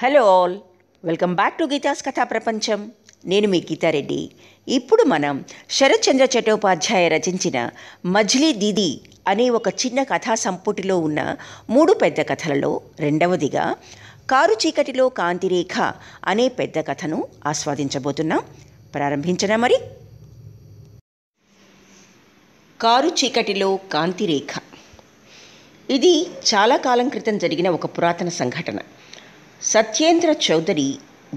hello all welcome back to Geetha's కథా ప్రపంచం నేను మీ గీతారెడ్డి ఇప్పుడు మనం శరత్చంద్ర చట్టోపాధ్యాయ రచించిన మజ్లీ దీది అనే ఒక చిన్న కథా సంపుటిలో ఉన్న మూడు పెద్ద కథలలో రెండవదిగా కారు చీకటిలో కాంతిరేఖ అనే పెద్ద కథను ఆస్వాదించబోతున్నాం ప్రారంభించనా మరి కారు చీకటిలో కాంతిరేఖ ఇది చాలా కాలం క్రితం జరిగిన ఒక పురాతన సంఘటన సత్యేంద్ర చౌదరి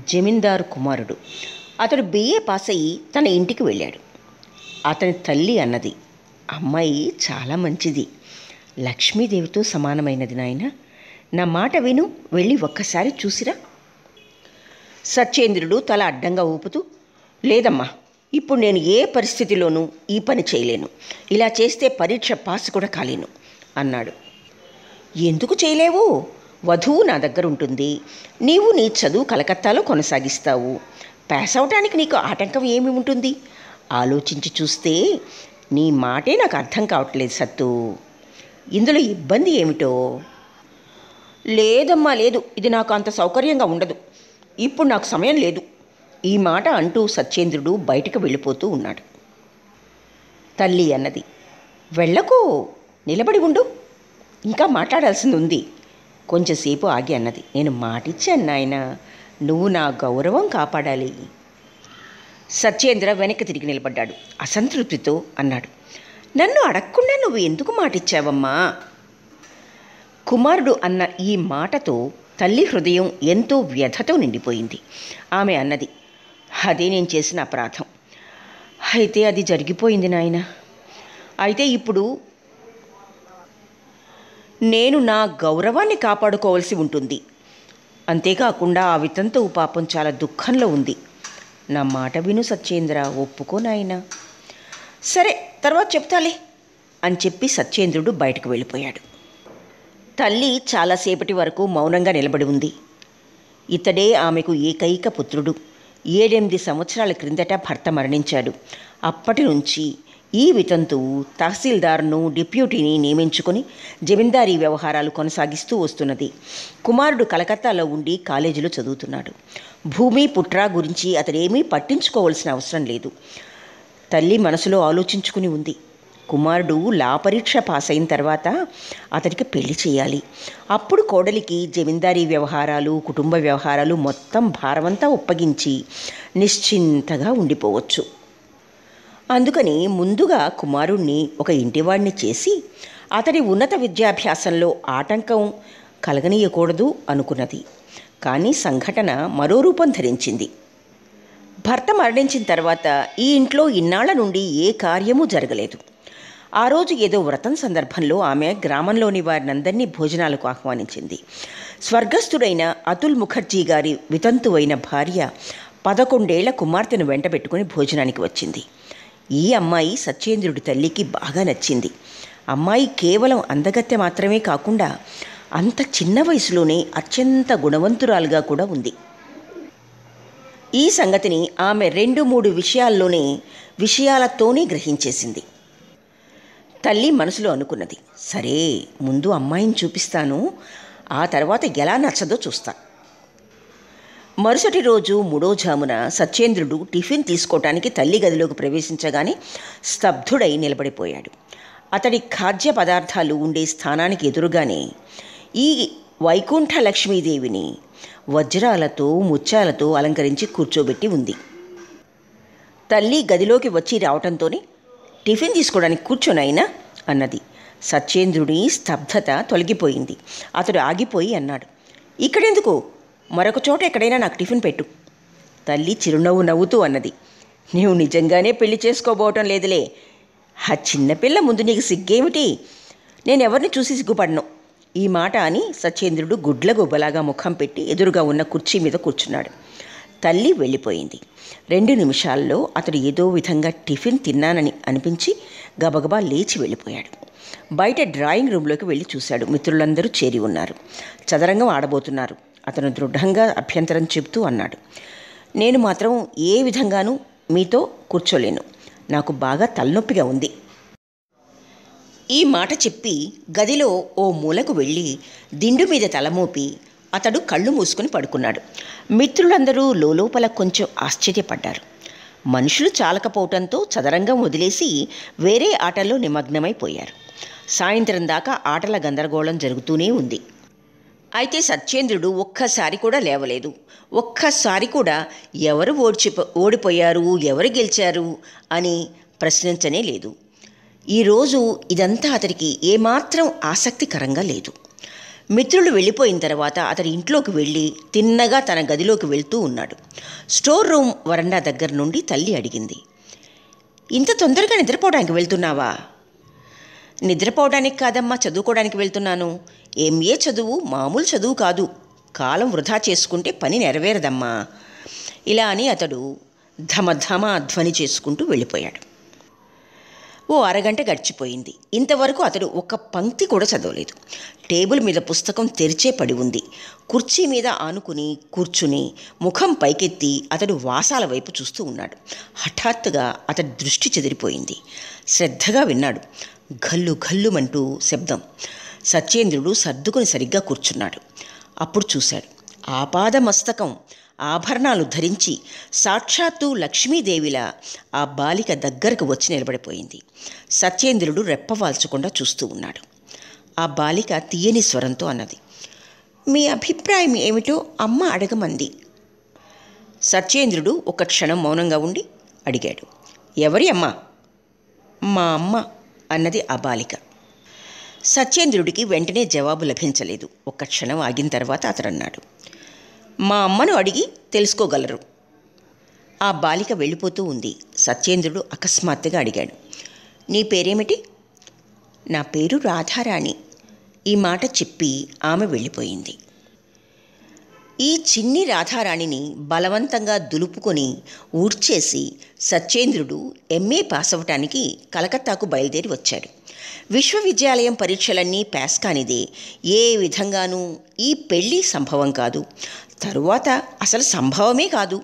జమీందారు కుమారుడు అతడు బిఏ పాస్ అయ్యి తన ఇంటికి వెళ్ళాడు అతని తల్లి అన్నది అమ్మాయి చాలా మంచిది లక్ష్మీదేవితో సమానమైనది నాయన నా మాట విను వెళ్ళి ఒక్కసారి చూసిరా సత్యేంద్రుడు తల అడ్డంగా ఊపుతూ లేదమ్మా ఇప్పుడు నేను ఏ పరిస్థితిలోనూ ఈ పని చేయలేను ఇలా చేస్తే పరీక్ష పాస్ కూడా కాలేను అన్నాడు ఎందుకు చేయలేవు వధువు నా దగ్గర ఉంటుంది నీవు నీ చదువు కలకత్తాలో కొనసాగిస్తావు పాస్ అవడానికి నీకు ఆటంకం ఏమి ఉంటుంది ఆలోచించి చూస్తే నీ మాటే నాకు అర్థం కావట్లేదు సత్తు ఇందులో ఇబ్బంది ఏమిటో లేదమ్మా లేదు ఇది నాకు అంత సౌకర్యంగా ఉండదు ఇప్పుడు నాకు సమయం లేదు ఈ మాట అంటూ సత్యేంద్రుడు బయటకు వెళ్ళిపోతూ ఉన్నాడు తల్లి అన్నది వెళ్ళకు నిలబడి ఉండు ఇంకా మాట్లాడాల్సింది ఉంది కొంచెంసేపు ఆగి అన్నది నేను మాటిచ్చాను నాయన నువ్వు నా గౌరవం కాపాడాలి సత్యేంద్ర వెనక్కి తిరిగి నిలబడ్డాడు అసంతృప్తితో అన్నాడు నన్ను అడగకుండా నువ్వు ఎందుకు మాటిచ్చావమ్మా కుమారుడు అన్న ఈ మాటతో తల్లి హృదయం ఎంతో వ్యధతో నిండిపోయింది ఆమె అన్నది అదే నేను చేసిన అపరాధం అయితే అది జరిగిపోయింది నాయన అయితే ఇప్పుడు నేను నా గౌరవాన్ని కాపాడుకోవాల్సి ఉంటుంది అంతేకాకుండా ఆ వితంతు పాపం చాలా దుఃఖంలో ఉంది నా మాట విను సత్యేంద్ర ఒప్పుకో నాయన సరే తర్వాత చెప్తాలే అని చెప్పి సత్యేంద్రుడు బయటకు వెళ్ళిపోయాడు తల్లి చాలాసేపటి వరకు మౌనంగా నిలబడి ఉంది ఇతడే ఆమెకు ఏకైక పుత్రుడు ఏడెనిమిది సంవత్సరాల క్రిందట భర్త మరణించాడు అప్పటి నుంచి ఈ వితంతువు తహసీల్దార్ను డిప్యూటీని నియమించుకొని జమీందారీ వ్యవహారాలు కొనసాగిస్తూ వస్తున్నది కుమారుడు కలకత్తాలో ఉండి కాలేజీలో చదువుతున్నాడు భూమి పుట్ర గురించి అతడేమీ పట్టించుకోవాల్సిన అవసరం లేదు తల్లి మనసులో ఆలోచించుకుని ఉంది కుమారుడు లా పరీక్ష పాస్ అయిన తర్వాత అతడికి పెళ్లి చేయాలి అప్పుడు కోడలికి జమీందారీ వ్యవహారాలు కుటుంబ వ్యవహారాలు మొత్తం భారమంతా ఒప్పగించి నిశ్చింతగా ఉండిపోవచ్చు అందుకని ముందుగా కుమారుణ్ణి ఒక ఇంటివాణ్ణి చేసి అతడి ఉన్నత విద్యాభ్యాసంలో ఆటంకం కలగనీయకూడదు అనుకున్నది కానీ సంఘటన మరో రూపం ధరించింది భర్త మరణించిన తర్వాత ఈ ఇంట్లో ఇన్నాళ్ల నుండి ఏ కార్యమూ జరగలేదు ఆ రోజు ఏదో వ్రతం సందర్భంలో ఆమె గ్రామంలోని వారినందరినీ భోజనాలకు ఆహ్వానించింది స్వర్గస్థుడైన అతుల్ ముఖర్జీ గారి వితంతువైన భార్య పదకొండేళ్ల కుమార్తెను వెంటబెట్టుకుని భోజనానికి వచ్చింది ఈ అమ్మాయి సత్యేంద్రుడి తల్లికి బాగా నచ్చింది అమ్మాయి కేవలం అందగత్తె మాత్రమే కాకుండా అంత చిన్న వయసులోనే అత్యంత గుణవంతురాలుగా కూడా ఉంది ఈ సంగతిని ఆమె రెండు మూడు విషయాల్లోనే విషయాలతోనే గ్రహించేసింది తల్లి మనసులో అనుకున్నది సరే ముందు అమ్మాయిని చూపిస్తాను ఆ తర్వాత ఎలా నచ్చదో చూస్తాను మరుసటి రోజు మూడో జామున సత్యేంద్రుడు టిఫిన్ తీసుకోవటానికి తల్లి గదిలోకి ప్రవేశించగానే స్తబ్ధుడై నిలబడిపోయాడు అతడి ఖాద్య పదార్థాలు ఉండే స్థానానికి ఎదురుగానే ఈ వైకుంఠ లక్ష్మీదేవిని వజ్రాలతో ముత్యాలతో అలంకరించి కూర్చోబెట్టి ఉంది తల్లి గదిలోకి వచ్చి రావటంతోనే టిఫిన్ తీసుకోవడానికి కూర్చొనైనా అన్నది సత్యేంద్రుడి స్తబ్దత తొలగిపోయింది అతడు ఆగిపోయి అన్నాడు ఇక్కడెందుకు మరొక చోట ఎక్కడైనా నాకు టిఫిన్ పెట్టు తల్లి చిరునవ్వు నవ్వుతూ అన్నది నీవు నిజంగానే పెళ్లి చేసుకోబోవటం లేదులే ఆ చిన్నపిల్ల ముందు నీకు సిగ్గేమిటి నేనెవరిని చూసి సిగ్గుపడను ఈ మాట అని సచేంద్రుడు గుడ్ల గుబ్బలాగా ముఖం పెట్టి ఎదురుగా ఉన్న కుర్చీ మీద కూర్చున్నాడు తల్లి వెళ్ళిపోయింది రెండు నిమిషాల్లో అతడు ఏదో విధంగా టిఫిన్ తిన్నానని అనిపించి గబగబా లేచి వెళ్ళిపోయాడు బయట డ్రాయింగ్ రూమ్లోకి వెళ్ళి చూశాడు మిత్రులందరూ చేరి ఉన్నారు చదరంగం ఆడబోతున్నారు అతను దృఢంగా అభ్యంతరం చెబుతూ అన్నాడు నేను మాత్రం ఏ విధంగానూ మీతో కూర్చోలేను నాకు బాగా తలనొప్పిగా ఉంది ఈ మాట చెప్పి గదిలో ఓ మూలకు వెళ్ళి దిండు మీద తలమోపి అతడు కళ్ళు మూసుకుని పడుకున్నాడు మిత్రులందరూ లోపల కొంచెం ఆశ్చర్యపడ్డారు మనుషులు చాలకపోవటంతో చదరంగం వదిలేసి వేరే ఆటల్లో నిమగ్నమైపోయారు సాయంత్రం దాకా ఆటల గందరగోళం జరుగుతూనే ఉంది అయితే సత్యేంద్రుడు ఒక్కసారి కూడా లేవలేదు ఒక్కసారి కూడా ఎవరు ఓడ్చి ఓడిపోయారు ఎవరు గెలిచారు అని ప్రశ్నించనే లేదు ఈరోజు ఇదంతా అతడికి ఏమాత్రం ఆసక్తికరంగా లేదు మిత్రులు వెళ్ళిపోయిన తర్వాత అతడి ఇంట్లోకి వెళ్ళి తిన్నగా తన గదిలోకి వెళ్తూ ఉన్నాడు స్టోర్ రూమ్ వరండా దగ్గర నుండి తల్లి అడిగింది ఇంత తొందరగా నిద్రపోవడానికి వెళ్తున్నావా నిద్రపోవడానికి కాదమ్మా చదువుకోవడానికి వెళ్తున్నాను ఎంఏ చదువు మామూలు చదువు కాదు కాలం వృధా చేసుకుంటే పని నెరవేరదమ్మా ఇలా అని అతడు ధమధమ ధ్వని చేసుకుంటూ వెళ్ళిపోయాడు ఓ అరగంట గడిచిపోయింది ఇంతవరకు అతడు ఒక పంక్తి కూడా చదవలేదు టేబుల్ మీద పుస్తకం తెరిచే పడి ఉంది కుర్చీ మీద ఆనుకుని కూర్చుని ముఖం పైకెత్తి అతడు వాసాల వైపు చూస్తూ ఉన్నాడు హఠాత్తుగా అతడి దృష్టి చెదిరిపోయింది శ్రద్ధగా విన్నాడు ఘల్లు ఘల్లుమంటూ శబ్దం సత్యేంద్రుడు సర్దుకుని సరిగ్గా కూర్చున్నాడు అప్పుడు చూశాడు ఆపాద మస్తకం ఆభరణాలు ధరించి సాక్షాత్తు లక్ష్మీదేవిలా ఆ బాలిక దగ్గరకు వచ్చి నిలబడిపోయింది సత్యేంద్రుడు రెప్పవాల్చకుండా చూస్తూ ఉన్నాడు ఆ బాలిక తీయని స్వరంతో అన్నది మీ అభిప్రాయం ఏమిటో అమ్మ అడగమంది సత్యేంద్రుడు ఒక క్షణం మౌనంగా ఉండి అడిగాడు ఎవరి అమ్మ మా అమ్మ అన్నది ఆ బాలిక సత్యేంద్రుడికి వెంటనే జవాబు లభించలేదు ఒక్క క్షణం ఆగిన తర్వాత అతడన్నాడు మా అమ్మను అడిగి తెలుసుకోగలరు ఆ బాలిక వెళ్ళిపోతూ ఉంది సత్యేంద్రుడు అకస్మాత్తుగా అడిగాడు నీ పేరేమిటి నా పేరు రాధారాణి ఈ మాట చెప్పి ఆమె వెళ్ళిపోయింది ఈ చిన్ని రాధారాణిని బలవంతంగా దులుపుకొని ఊడ్చేసి సత్యేంద్రుడు ఎంఏ పాస్ అవ్వటానికి కలకత్తాకు బయలుదేరి వచ్చాడు విశ్వవిద్యాలయం పరీక్షలన్నీ పాస్ కానిదే ఏ విధంగానూ ఈ పెళ్ళి సంభవం కాదు తరువాత అసలు సంభవమే కాదు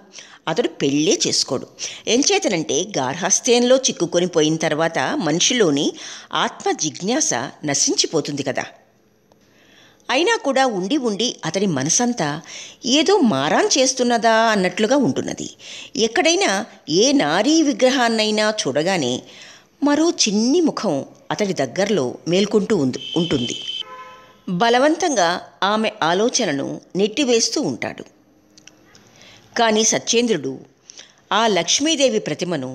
అతడు పెళ్ళే చేసుకోడు ఎంచేతనంటే గార్హస్థ్యంలో చిక్కుకొని పోయిన తర్వాత మనిషిలోని ఆత్మ జిజ్ఞాస నశించిపోతుంది కదా అయినా కూడా ఉండి ఉండి అతని మనసంతా ఏదో మారాన్ చేస్తున్నదా అన్నట్లుగా ఉంటున్నది ఎక్కడైనా ఏ నారీ విగ్రహాన్నైనా చూడగానే మరో చిన్ని ముఖం అతడి దగ్గరలో మేల్కొంటూ ఉంటుంది బలవంతంగా ఆమె ఆలోచనను నెట్టివేస్తూ ఉంటాడు కానీ సత్యేంద్రుడు ఆ లక్ష్మీదేవి ప్రతిమను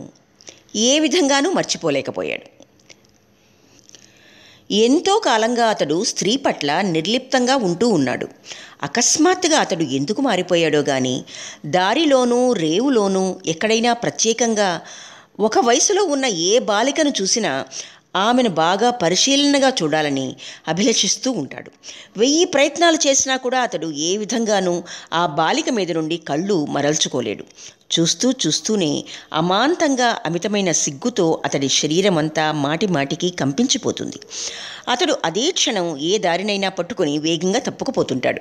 ఏ విధంగానూ మర్చిపోలేకపోయాడు ఎంతో కాలంగా అతడు స్త్రీ పట్ల నిర్లిప్తంగా ఉంటూ ఉన్నాడు అకస్మాత్తుగా అతడు ఎందుకు మారిపోయాడో గాని దారిలోనూ రేవులోనూ ఎక్కడైనా ప్రత్యేకంగా ఒక వయసులో ఉన్న ఏ బాలికను చూసినా ఆమెను బాగా పరిశీలనగా చూడాలని అభిలషిస్తూ ఉంటాడు వెయ్యి ప్రయత్నాలు చేసినా కూడా అతడు ఏ విధంగానూ ఆ బాలిక మీద నుండి కళ్ళు మరల్చుకోలేడు చూస్తూ చూస్తూనే అమాంతంగా అమితమైన సిగ్గుతో అతడి శరీరమంతా మాటి మాటికి కంపించిపోతుంది అతడు అదే క్షణం ఏ దారినైనా పట్టుకొని వేగంగా తప్పుకుపోతుంటాడు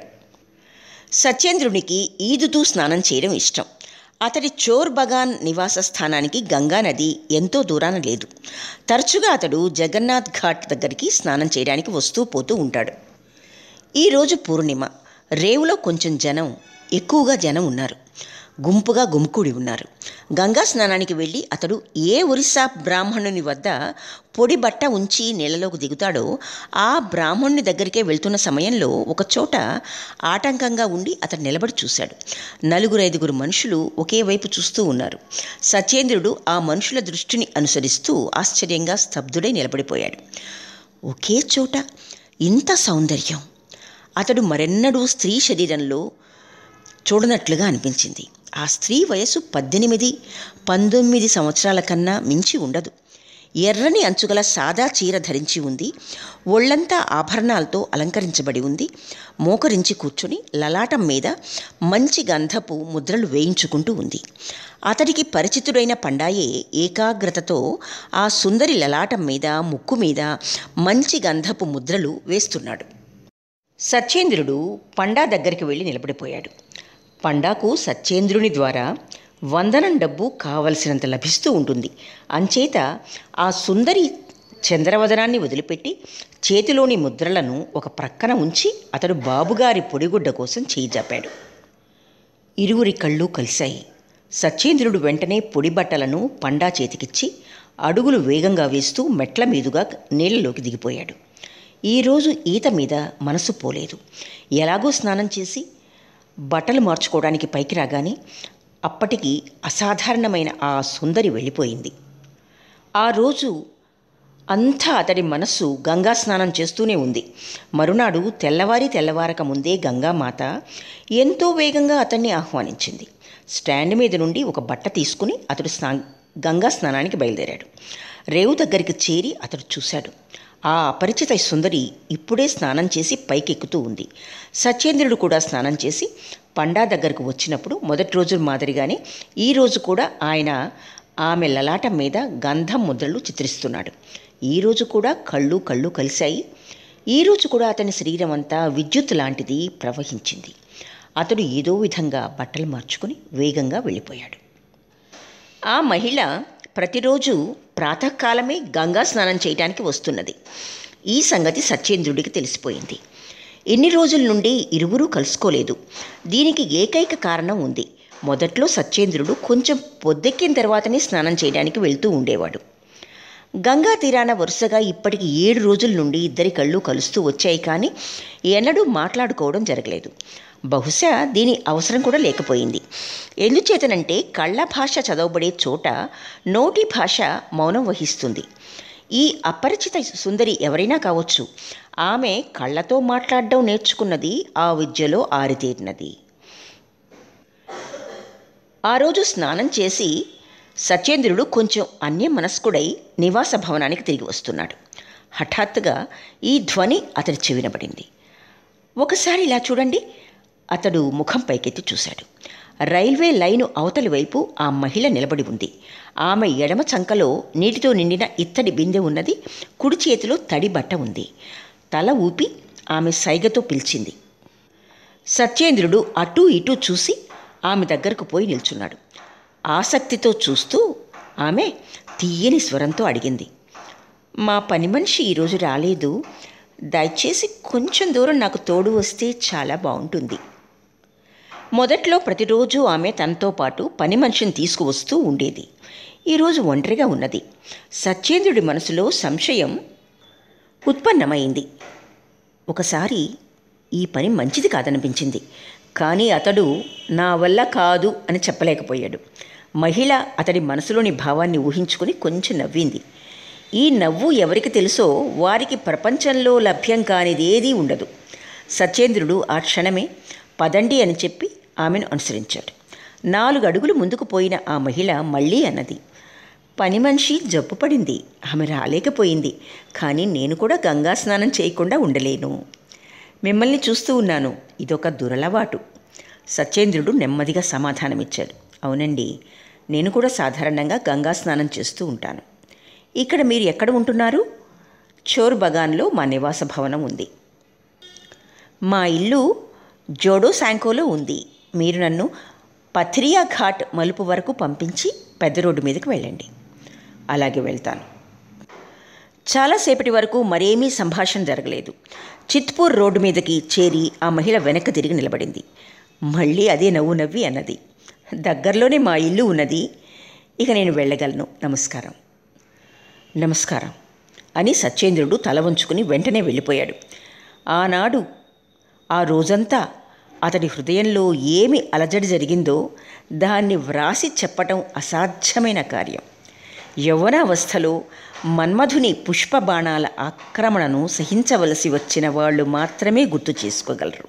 సత్యేంద్రునికి ఈదుతూ స్నానం చేయడం ఇష్టం అతడి చోర్ బగాన్ నివాస స్థానానికి గంగానది ఎంతో దూరాన లేదు తరచుగా అతడు జగన్నాథ్ ఘాట్ దగ్గరికి స్నానం చేయడానికి వస్తూ పోతూ ఉంటాడు ఈరోజు పూర్ణిమ రేవులో కొంచెం జనం ఎక్కువగా జనం ఉన్నారు గుంపుగా గుమ్కూడి ఉన్నారు గంగా స్నానానికి వెళ్ళి అతడు ఏ ఒరిస్సా బ్రాహ్మణుని వద్ద పొడి బట్ట ఉంచి నీళ్ళలోకి దిగుతాడో ఆ బ్రాహ్మణుని దగ్గరికే వెళ్తున్న సమయంలో ఒక చోట ఆటంకంగా ఉండి అతడు నిలబడి చూశాడు నలుగురు ఐదుగురు మనుషులు ఒకే వైపు చూస్తూ ఉన్నారు సత్యేంద్రుడు ఆ మనుషుల దృష్టిని అనుసరిస్తూ ఆశ్చర్యంగా స్తబ్దుడై నిలబడిపోయాడు ఒకే చోట ఇంత సౌందర్యం అతడు మరెన్నడూ స్త్రీ శరీరంలో చూడనట్లుగా అనిపించింది ఆ స్త్రీ వయసు పద్దెనిమిది పంతొమ్మిది సంవత్సరాల కన్నా మించి ఉండదు ఎర్రని అంచుగల సాదా చీర ధరించి ఉంది ఒళ్లంతా ఆభరణాలతో అలంకరించబడి ఉంది మోకరించి కూర్చుని లలాటం మీద మంచి గంధపు ముద్రలు వేయించుకుంటూ ఉంది అతడికి పరిచితుడైన పండాయే ఏకాగ్రతతో ఆ సుందరి లలాటం మీద ముక్కు మీద మంచి గంధపు ముద్రలు వేస్తున్నాడు సత్యేంద్రుడు పండా దగ్గరికి వెళ్ళి నిలబడిపోయాడు పండాకు సత్యేంద్రుని ద్వారా వందనం డబ్బు కావలసినంత లభిస్తూ ఉంటుంది అంచేత ఆ సుందరి చంద్రవదనాన్ని వదిలిపెట్టి చేతిలోని ముద్రలను ఒక ప్రక్కన ఉంచి అతడు బాబుగారి పొడిగుడ్డ కోసం చేయిజాపాడు ఇరువురి కళ్ళు కలిశాయి సత్యేంద్రుడు వెంటనే పొడి బట్టలను పండా చేతికిచ్చి అడుగులు వేగంగా వేస్తూ మెట్ల మీదుగా నీళ్ళలోకి దిగిపోయాడు ఈరోజు ఈత మీద మనసు పోలేదు ఎలాగో స్నానం చేసి బట్టలు మార్చుకోవడానికి పైకి రాగానే అప్పటికి అసాధారణమైన ఆ సుందరి వెళ్ళిపోయింది ఆ రోజు అంతా అతడి మనస్సు గంగా స్నానం చేస్తూనే ఉంది మరునాడు తెల్లవారి తెల్లవారక ముందే గంగామాత ఎంతో వేగంగా అతన్ని ఆహ్వానించింది స్టాండ్ మీద నుండి ఒక బట్ట తీసుకుని అతడు స్నా గంగా స్నానానికి బయలుదేరాడు రేవు దగ్గరికి చేరి అతడు చూశాడు ఆ అపరిచిత సుందరి ఇప్పుడే స్నానం చేసి పైకెక్కుతూ ఉంది సత్యేంద్రుడు కూడా స్నానం చేసి పండా దగ్గరకు వచ్చినప్పుడు మొదటి రోజు మాదిరిగానే ఈరోజు కూడా ఆయన ఆమె లలాటం మీద గంధం ముద్రలు చిత్రిస్తున్నాడు ఈరోజు కూడా కళ్ళు కళ్ళు కలిశాయి ఈరోజు కూడా అతని శరీరం అంతా విద్యుత్ లాంటిది ప్రవహించింది అతడు ఏదో విధంగా బట్టలు మార్చుకుని వేగంగా వెళ్ళిపోయాడు ఆ మహిళ ప్రతిరోజు ప్రాతకాలమే గంగా స్నానం చేయడానికి వస్తున్నది ఈ సంగతి సత్యేంద్రుడికి తెలిసిపోయింది ఎన్ని రోజుల నుండి ఇరువురూ కలుసుకోలేదు దీనికి ఏకైక కారణం ఉంది మొదట్లో సత్యేంద్రుడు కొంచెం పొద్దెక్కిన తర్వాతనే స్నానం చేయడానికి వెళ్తూ ఉండేవాడు గంగా తీరాన వరుసగా ఇప్పటికి ఏడు రోజుల నుండి ఇద్దరి కళ్ళు కలుస్తూ వచ్చాయి కానీ ఎన్నడూ మాట్లాడుకోవడం జరగలేదు బహుశా దీని అవసరం కూడా లేకపోయింది ఎందుచేతనంటే కళ్ళ భాష చదవబడే చోట నోటి భాష మౌనం వహిస్తుంది ఈ అపరిచిత సుందరి ఎవరైనా కావచ్చు ఆమె కళ్ళతో మాట్లాడడం నేర్చుకున్నది ఆ విద్యలో ఆరితేరినది ఆ రోజు స్నానం చేసి సత్యేంద్రుడు కొంచెం అన్యమనస్కుడై నివాస భవనానికి తిరిగి వస్తున్నాడు హఠాత్తుగా ఈ ధ్వని అతడి చెవినబడింది ఒకసారి ఇలా చూడండి అతడు ముఖం పైకెత్తి చూశాడు రైల్వే లైను అవతలి వైపు ఆ మహిళ నిలబడి ఉంది ఆమె ఎడమ చంకలో నీటితో నిండిన ఇత్తడి బిందె ఉన్నది కుడి చేతిలో తడి బట్ట ఉంది తల ఊపి ఆమె సైగతో పిలిచింది సత్యేంద్రుడు అటూ ఇటూ చూసి ఆమె దగ్గరకు పోయి నిల్చున్నాడు ఆసక్తితో చూస్తూ ఆమె తీయని స్వరంతో అడిగింది మా పని మనిషి ఈరోజు రాలేదు దయచేసి కొంచెం దూరం నాకు తోడు వస్తే చాలా బాగుంటుంది మొదట్లో ప్రతిరోజు ఆమె తనతో పాటు పని మనిషిని తీసుకువస్తూ ఉండేది ఈరోజు ఒంటరిగా ఉన్నది సత్యేంద్రుడి మనసులో సంశయం ఉత్పన్నమైంది ఒకసారి ఈ పని మంచిది కాదనిపించింది కానీ అతడు నా వల్ల కాదు అని చెప్పలేకపోయాడు మహిళ అతడి మనసులోని భావాన్ని ఊహించుకుని కొంచెం నవ్వింది ఈ నవ్వు ఎవరికి తెలుసో వారికి ప్రపంచంలో లభ్యం కానిది ఏదీ ఉండదు సత్యేంద్రుడు ఆ క్షణమే పదండి అని చెప్పి ఆమెను అనుసరించాడు నాలుగు అడుగులు ముందుకు పోయిన ఆ మహిళ మళ్ళీ అన్నది పని మనిషి జబ్బు పడింది ఆమె రాలేకపోయింది కానీ నేను కూడా గంగా స్నానం చేయకుండా ఉండలేను మిమ్మల్ని చూస్తూ ఉన్నాను ఇదొక దురలవాటు సత్యేంద్రుడు నెమ్మదిగా సమాధానమిచ్చాడు అవునండి నేను కూడా సాధారణంగా గంగా స్నానం చేస్తూ ఉంటాను ఇక్కడ మీరు ఎక్కడ ఉంటున్నారు చోర్ బగాన్లో మా నివాస భవనం ఉంది మా ఇల్లు జోడో శాంకోలో ఉంది మీరు నన్ను పథరియా ఘాట్ మలుపు వరకు పంపించి పెద్ద రోడ్డు మీదకి వెళ్ళండి అలాగే వెళ్తాను చాలాసేపటి వరకు మరేమీ సంభాషణ జరగలేదు చిత్పూర్ రోడ్డు మీదకి చేరి ఆ మహిళ వెనక్కి తిరిగి నిలబడింది మళ్ళీ అదే నవ్వు నవ్వి అన్నది దగ్గరలోనే మా ఇల్లు ఉన్నది ఇక నేను వెళ్ళగలను నమస్కారం నమస్కారం అని సత్యేంద్రుడు తల వంచుకుని వెంటనే వెళ్ళిపోయాడు ఆనాడు ఆ రోజంతా అతడి హృదయంలో ఏమి అలజడి జరిగిందో దాన్ని వ్రాసి చెప్పటం అసాధ్యమైన కార్యం యవ్వనావస్థలో మన్మధుని పుష్పబాణాల ఆక్రమణను సహించవలసి వచ్చిన వాళ్ళు మాత్రమే గుర్తు చేసుకోగలరు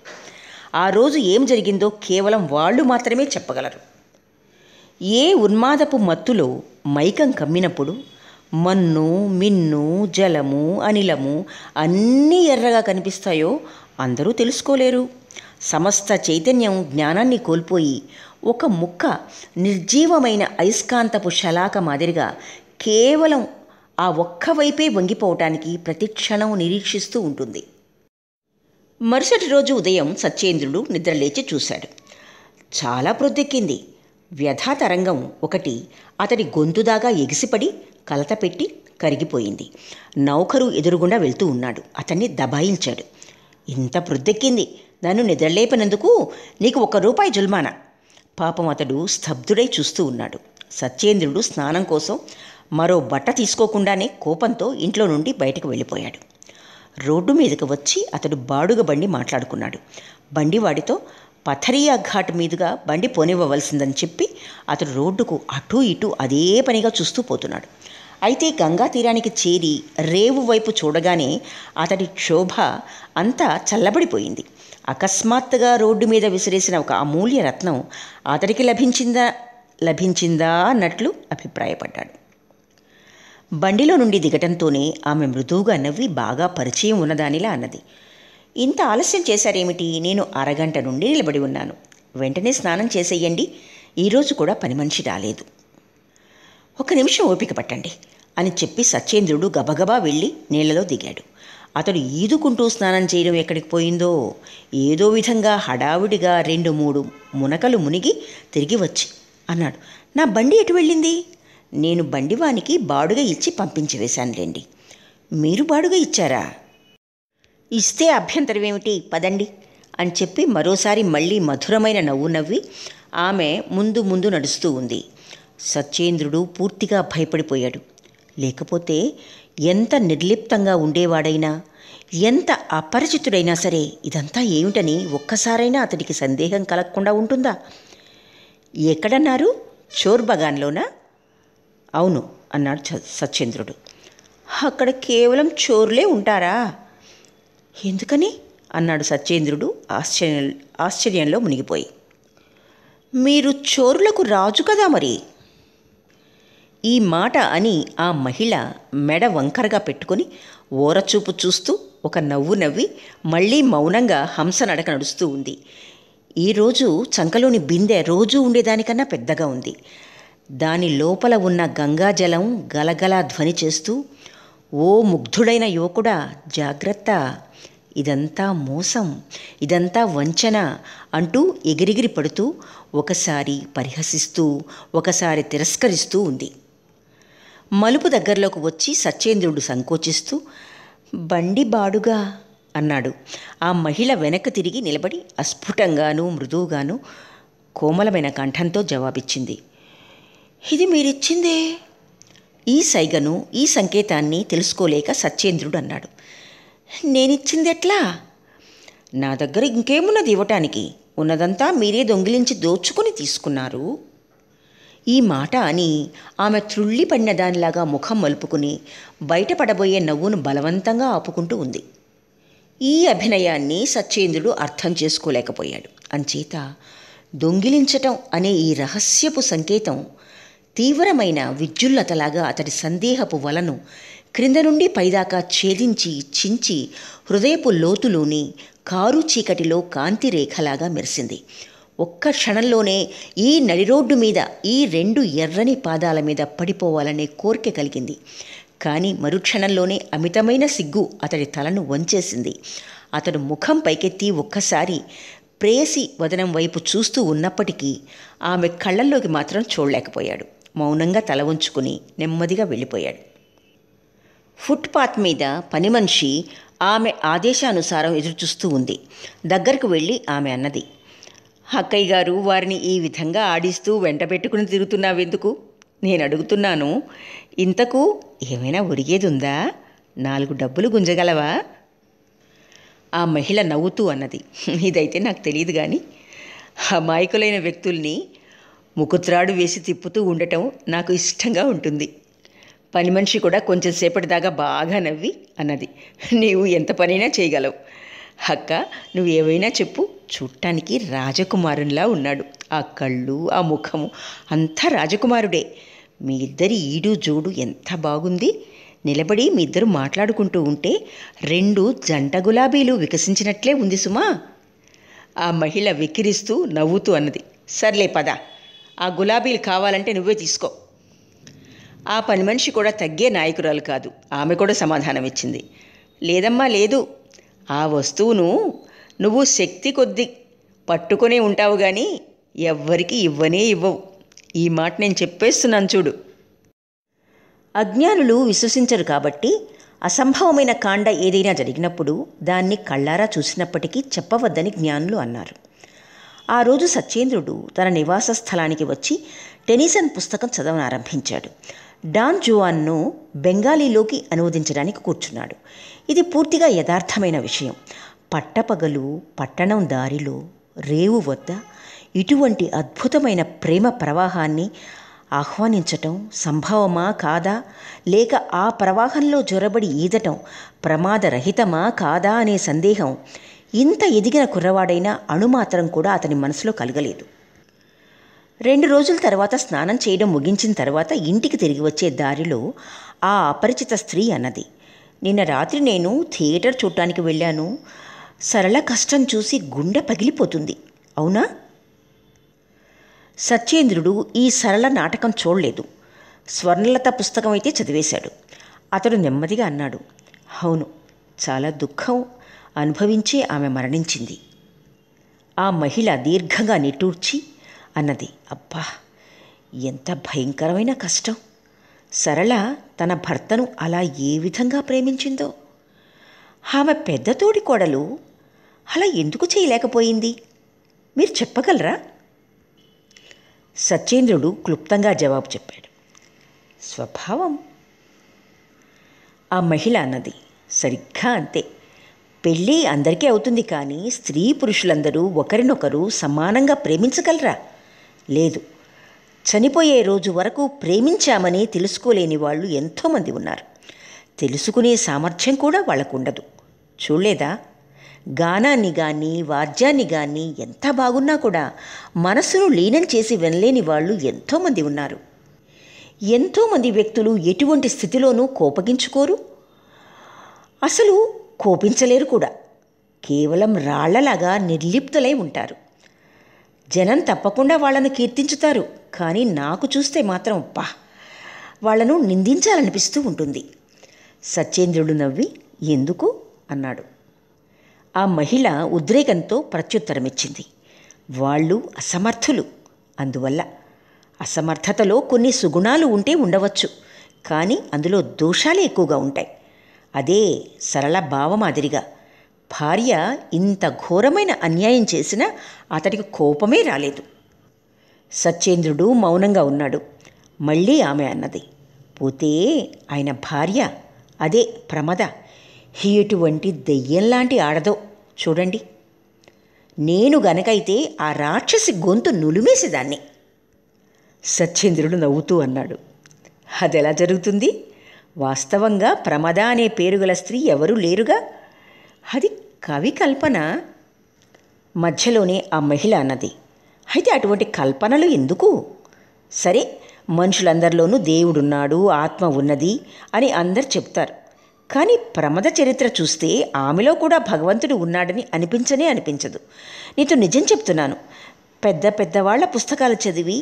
ఆ రోజు ఏం జరిగిందో కేవలం వాళ్ళు మాత్రమే చెప్పగలరు ఏ ఉన్మాదపు మత్తులో మైకం కమ్మినప్పుడు మన్ను మిన్ను జలము అనిలము అన్నీ ఎర్రగా కనిపిస్తాయో అందరూ తెలుసుకోలేరు సమస్త చైతన్యం జ్ఞానాన్ని కోల్పోయి ఒక ముక్క నిర్జీవమైన అయస్కాంతపు శలాక మాదిరిగా కేవలం ఆ ఒక్క వైపే వంగిపోవటానికి ప్రతిక్షణం నిరీక్షిస్తూ ఉంటుంది మరుసటి రోజు ఉదయం సత్యేంద్రుడు నిద్రలేచి చూశాడు చాలా ప్రొద్దెక్కింది వ్యధాతరంగం ఒకటి అతడి గొంతుదాగా ఎగిసిపడి కలతపెట్టి కరిగిపోయింది నౌకరు ఎదురుగుండా వెళ్తూ ఉన్నాడు అతన్ని దబాయించాడు ఇంత ప్రొద్దెక్కింది నన్ను నిద్రలేపినందుకు నీకు ఒక రూపాయి జుల్మానా పాపం అతడు స్తబ్దుడై చూస్తూ ఉన్నాడు సత్యేంద్రుడు స్నానం కోసం మరో బట్ట తీసుకోకుండానే కోపంతో ఇంట్లో నుండి బయటకు వెళ్ళిపోయాడు రోడ్డు మీదకు వచ్చి అతడు బాడుగ బండి మాట్లాడుకున్నాడు బండివాడితో పథరియా ఘాట్ మీదుగా బండి పోనివ్వవలసిందని చెప్పి అతడు రోడ్డుకు అటూ ఇటూ అదే పనిగా చూస్తూ పోతున్నాడు అయితే గంగా తీరానికి చేరి రేవు వైపు చూడగానే అతడి క్షోభ అంతా చల్లబడిపోయింది అకస్మాత్తుగా రోడ్డు మీద విసిరేసిన ఒక అమూల్య రత్నం అతడికి లభించిందా లభించిందా అన్నట్లు అభిప్రాయపడ్డాడు బండిలో నుండి దిగటంతోనే ఆమె మృదువుగా నవ్వి బాగా పరిచయం ఉన్నదానిలా అన్నది ఇంత ఆలస్యం చేశారేమిటి నేను అరగంట నుండి నిలబడి ఉన్నాను వెంటనే స్నానం చేసేయండి ఈరోజు కూడా పని మనిషి రాలేదు ఒక నిమిషం ఓపిక పట్టండి అని చెప్పి సత్యేంద్రుడు గబగబా వెళ్ళి నీళ్లలో దిగాడు అతడు ఈదుకుంటూ స్నానం చేయడం ఎక్కడికి పోయిందో ఏదో విధంగా హడావిడిగా రెండు మూడు మునకలు మునిగి తిరిగి వచ్చి అన్నాడు నా బండి ఎటు వెళ్ళింది నేను బండివానికి బాడుగ ఇచ్చి పంపించి వేశాను రండి మీరు బాడుగ ఇచ్చారా ఇస్తే అభ్యంతరం ఏమిటి పదండి అని చెప్పి మరోసారి మళ్ళీ మధురమైన నవ్వు నవ్వి ఆమె ముందు ముందు నడుస్తూ ఉంది సత్యేంద్రుడు పూర్తిగా భయపడిపోయాడు లేకపోతే ఎంత నిర్లిప్తంగా ఉండేవాడైనా ఎంత అపరిచితుడైనా సరే ఇదంతా ఏమిటని ఒక్కసారైనా అతనికి సందేహం కలగకుండా ఉంటుందా ఎక్కడన్నారు చోర్బగాన్లోనా అవును అన్నాడు సత్యేంద్రుడు అక్కడ కేవలం చోర్లే ఉంటారా ఎందుకని అన్నాడు సత్యేంద్రుడు ఆశ్చర్య ఆశ్చర్యంలో మునిగిపోయి మీరు చోరులకు రాజు కదా మరి ఈ మాట అని ఆ మహిళ మెడ వంకరగా పెట్టుకుని ఓరచూపు చూస్తూ ఒక నవ్వు నవ్వి మళ్ళీ మౌనంగా హంస నడక నడుస్తూ ఉంది ఈరోజు చంకలోని బిందె రోజూ ఉండేదానికన్నా పెద్దగా ఉంది దాని లోపల ఉన్న గంగాజలం గలగలా ధ్వని చేస్తూ ఓ ముగ్ధుడైన యువకుడా జాగ్రత్త ఇదంతా మోసం ఇదంతా వంచన అంటూ ఎగిరిగిరి పడుతూ ఒకసారి పరిహసిస్తూ ఒకసారి తిరస్కరిస్తూ ఉంది మలుపు దగ్గరలోకి వచ్చి సత్యేంద్రుడు సంకోచిస్తూ బండి బాడుగా అన్నాడు ఆ మహిళ వెనక తిరిగి నిలబడి అస్ఫుటంగాను మృదువుగాను కోమలమైన కంఠంతో జవాబిచ్చింది ఇది మీరిచ్చిందే ఈ సైగను ఈ సంకేతాన్ని తెలుసుకోలేక సత్యేంద్రుడు అన్నాడు నేనిచ్చింది ఎట్లా నా దగ్గర ఇంకేమున్నది ఇవ్వటానికి ఉన్నదంతా మీరే దొంగిలించి దోచుకుని తీసుకున్నారు ఈ మాట అని ఆమె త్రుళ్ళి పడిన దానిలాగా ముఖం మలుపుకుని బయటపడబోయే నవ్వును బలవంతంగా ఆపుకుంటూ ఉంది ఈ అభినయాన్ని సత్యేంద్రుడు అర్థం చేసుకోలేకపోయాడు అంచేత దొంగిలించటం అనే ఈ రహస్యపు సంకేతం తీవ్రమైన విద్యుల్లతలాగా అతడి సందేహపు వలను క్రింద నుండి పైదాకా ఛేదించి చించి హృదయపు లోతులోని కారు చీకటిలో కాంతి రేఖలాగా మెరిసింది ఒక్క క్షణంలోనే ఈ నడి రోడ్డు మీద ఈ రెండు ఎర్రని పాదాల మీద పడిపోవాలనే కోరిక కలిగింది కానీ మరుక్షణంలోనే అమితమైన సిగ్గు అతడి తలను వంచేసింది అతడు ముఖం పైకెత్తి ఒక్కసారి ప్రేసి వదనం వైపు చూస్తూ ఉన్నప్పటికీ ఆమె కళ్ళల్లోకి మాత్రం చూడలేకపోయాడు మౌనంగా తల ఉంచుకుని నెమ్మదిగా వెళ్ళిపోయాడు ఫుట్పాత్ మీద పని మనిషి ఆమె ఆదేశానుసారం ఎదురుచూస్తూ ఉంది దగ్గరకు వెళ్ళి ఆమె అన్నది హక్కయ్య గారు వారిని ఈ విధంగా ఆడిస్తూ వెంటబెట్టుకుని తిరుగుతున్నావెందుకు నేను అడుగుతున్నాను ఇంతకు ఏమైనా ఒరిగేది ఉందా నాలుగు డబ్బులు గుంజగలవా ఆ మహిళ నవ్వుతూ అన్నది ఇదైతే నాకు తెలియదు కానీ అమాయకులైన వ్యక్తుల్ని ముకుత్రాడు వేసి తిప్పుతూ ఉండటం నాకు ఇష్టంగా ఉంటుంది పని మనిషి కూడా కొంచెం సేపటి దాకా బాగా నవ్వి అన్నది నీవు ఎంత పనైనా చేయగలవు అక్క నువ్వు ఏవైనా చెప్పు చూడటానికి రాజకుమారునిలా ఉన్నాడు ఆ కళ్ళు ఆ ముఖము అంతా రాజకుమారుడే మీ ఇద్దరి ఈడు జోడు ఎంత బాగుంది నిలబడి మీ ఇద్దరు మాట్లాడుకుంటూ ఉంటే రెండు జంట గులాబీలు వికసించినట్లే ఉంది సుమా ఆ మహిళ వికిరిస్తూ నవ్వుతూ అన్నది సర్లే పద ఆ గులాబీలు కావాలంటే నువ్వే తీసుకో ఆ పని మనిషి కూడా తగ్గే నాయకురాలు కాదు ఆమె కూడా సమాధానం ఇచ్చింది లేదమ్మా లేదు ఆ వస్తువును నువ్వు శక్తి కొద్ది పట్టుకునే ఉంటావు కానీ ఎవ్వరికి ఇవ్వనే ఇవ్వవు ఈ మాట నేను చెప్పేస్తున్నాను చూడు అజ్ఞానులు విశ్వసించరు కాబట్టి అసంభవమైన కాండ ఏదైనా జరిగినప్పుడు దాన్ని కళ్ళారా చూసినప్పటికీ చెప్పవద్దని జ్ఞానులు అన్నారు ఆ రోజు సత్యేంద్రుడు తన నివాస స్థలానికి వచ్చి టెనిసన్ పుస్తకం చదవనారంభించాడు డాన్ జువాన్ను బెంగాలీలోకి అనువదించడానికి కూర్చున్నాడు ఇది పూర్తిగా యథార్థమైన విషయం పట్టపగలు పట్టణం దారిలో రేవు వద్ద ఇటువంటి అద్భుతమైన ప్రేమ ప్రవాహాన్ని ఆహ్వానించటం సంభవమా కాదా లేక ఆ ప్రవాహంలో జొరబడి ఈదటం ప్రమాదరహితమా కాదా అనే సందేహం ఇంత ఎదిగిన కుర్రవాడైనా అణుమాత్రం కూడా అతని మనసులో కలగలేదు రెండు రోజుల తర్వాత స్నానం చేయడం ముగించిన తర్వాత ఇంటికి తిరిగి వచ్చే దారిలో ఆ అపరిచిత స్త్రీ అన్నది నిన్న రాత్రి నేను థియేటర్ చూడటానికి వెళ్ళాను సరళ కష్టం చూసి గుండె పగిలిపోతుంది అవునా సత్యేంద్రుడు ఈ సరళ నాటకం చూడలేదు స్వర్ణలత పుస్తకం అయితే చదివేశాడు అతడు నెమ్మదిగా అన్నాడు అవును చాలా దుఃఖం అనుభవించి ఆమె మరణించింది ఆ మహిళ దీర్ఘంగా నిట్టూర్చి అన్నది అబ్బా ఎంత భయంకరమైన కష్టం సరళ తన భర్తను అలా ఏ విధంగా ప్రేమించిందో ఆమె పెద్ద తోడి కోడలు అలా ఎందుకు చేయలేకపోయింది మీరు చెప్పగలరా సత్యేంద్రుడు క్లుప్తంగా జవాబు చెప్పాడు స్వభావం ఆ మహిళ అన్నది సరిగ్గా అంతే పెళ్ళి అందరికీ అవుతుంది కానీ స్త్రీ పురుషులందరూ ఒకరినొకరు సమానంగా ప్రేమించగలరా లేదు చనిపోయే రోజు వరకు ప్రేమించామని తెలుసుకోలేని వాళ్ళు ఎంతోమంది ఉన్నారు తెలుసుకునే సామర్థ్యం కూడా వాళ్ళకుండదు చూడలేదా గానాన్ని కానీ వాద్యాన్ని కానీ ఎంత బాగున్నా కూడా మనసును లీనం చేసి వినలేని వాళ్ళు ఎంతోమంది ఉన్నారు ఎంతోమంది వ్యక్తులు ఎటువంటి స్థితిలోనూ కోపగించుకోరు అసలు కోపించలేరు కూడా కేవలం రాళ్లలాగా నిర్లిప్తులై ఉంటారు జనం తప్పకుండా వాళ్ళని కీర్తించుతారు కానీ నాకు చూస్తే మాత్రం పా వాళ్లను నిందించాలనిపిస్తూ ఉంటుంది సత్యేంద్రుడు నవ్వి ఎందుకు అన్నాడు ఆ మహిళ ఉద్రేకంతో ప్రత్యుత్తరమిచ్చింది వాళ్ళు అసమర్థులు అందువల్ల అసమర్థతలో కొన్ని సుగుణాలు ఉంటే ఉండవచ్చు కానీ అందులో దోషాలే ఎక్కువగా ఉంటాయి అదే సరళ భావ మాదిరిగా భార్య ఇంత ఘోరమైన అన్యాయం చేసినా అతడికి కోపమే రాలేదు సత్యేంద్రుడు మౌనంగా ఉన్నాడు మళ్ళీ ఆమె అన్నది పోతే ఆయన భార్య అదే ప్రమద ఎటువంటి దెయ్యంలాంటి ఆడదో చూడండి నేను గనకైతే ఆ రాక్షసి గొంతు నులిమేసేదాన్ని సత్యేంద్రుడు నవ్వుతూ అన్నాడు అదెలా జరుగుతుంది వాస్తవంగా ప్రమద అనే పేరుగల స్త్రీ ఎవరూ లేరుగా అది కవి కల్పన మధ్యలోనే ఆ మహిళ అన్నది అయితే అటువంటి కల్పనలు ఎందుకు సరే మనుషులందరిలోనూ దేవుడున్నాడు ఆత్మ ఉన్నది అని అందరు చెప్తారు కానీ ప్రమద చరిత్ర చూస్తే ఆమెలో కూడా భగవంతుడు ఉన్నాడని అనిపించనే అనిపించదు నీతో నిజం చెప్తున్నాను పెద్ద పెద్దవాళ్ల పుస్తకాలు చదివి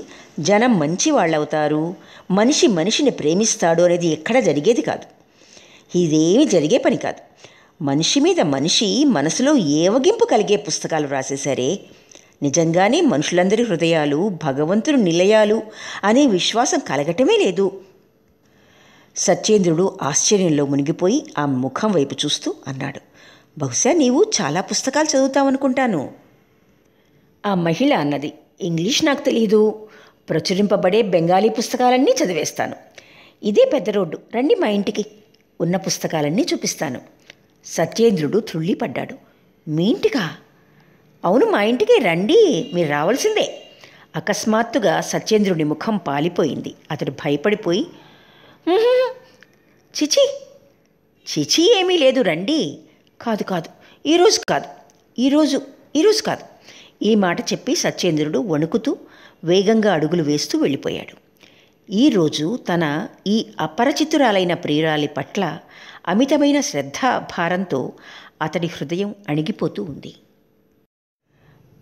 జనం మంచి వాళ్ళవుతారు మనిషి మనిషిని ప్రేమిస్తాడు అనేది ఎక్కడ జరిగేది కాదు ఇదేమి జరిగే పని కాదు మనిషి మీద మనిషి మనసులో ఏవగింపు కలిగే పుస్తకాలు రాసేశారే నిజంగానే మనుషులందరి హృదయాలు భగవంతుని నిలయాలు అనే విశ్వాసం కలగటమే లేదు సత్యేంద్రుడు ఆశ్చర్యంలో మునిగిపోయి ఆ ముఖం వైపు చూస్తూ అన్నాడు బహుశా నీవు చాలా పుస్తకాలు చదువుతావనుకుంటాను ఆ మహిళ అన్నది ఇంగ్లీష్ నాకు తెలియదు ప్రచురింపబడే బెంగాలీ పుస్తకాలన్నీ చదివేస్తాను ఇదే పెద్ద రోడ్డు రండి మా ఇంటికి ఉన్న పుస్తకాలన్నీ చూపిస్తాను సత్యేంద్రుడు త్రుళ్ళిపడ్డాడు మీ ఇంటికా అవును మా ఇంటికి రండి మీరు రావాల్సిందే అకస్మాత్తుగా సత్యేంద్రుడి ముఖం పాలిపోయింది అతడు భయపడిపోయి చిచి చిచి ఏమీ లేదు రండి కాదు కాదు ఈరోజు కాదు ఈరోజు ఈరోజు కాదు ఈ మాట చెప్పి సత్యేంద్రుడు వణుకుతూ వేగంగా అడుగులు వేస్తూ వెళ్ళిపోయాడు ఈరోజు తన ఈ అపరిచితురాలైన ప్రియురాలి పట్ల అమితమైన శ్రద్ధ భారంతో అతడి హృదయం అణిగిపోతూ ఉంది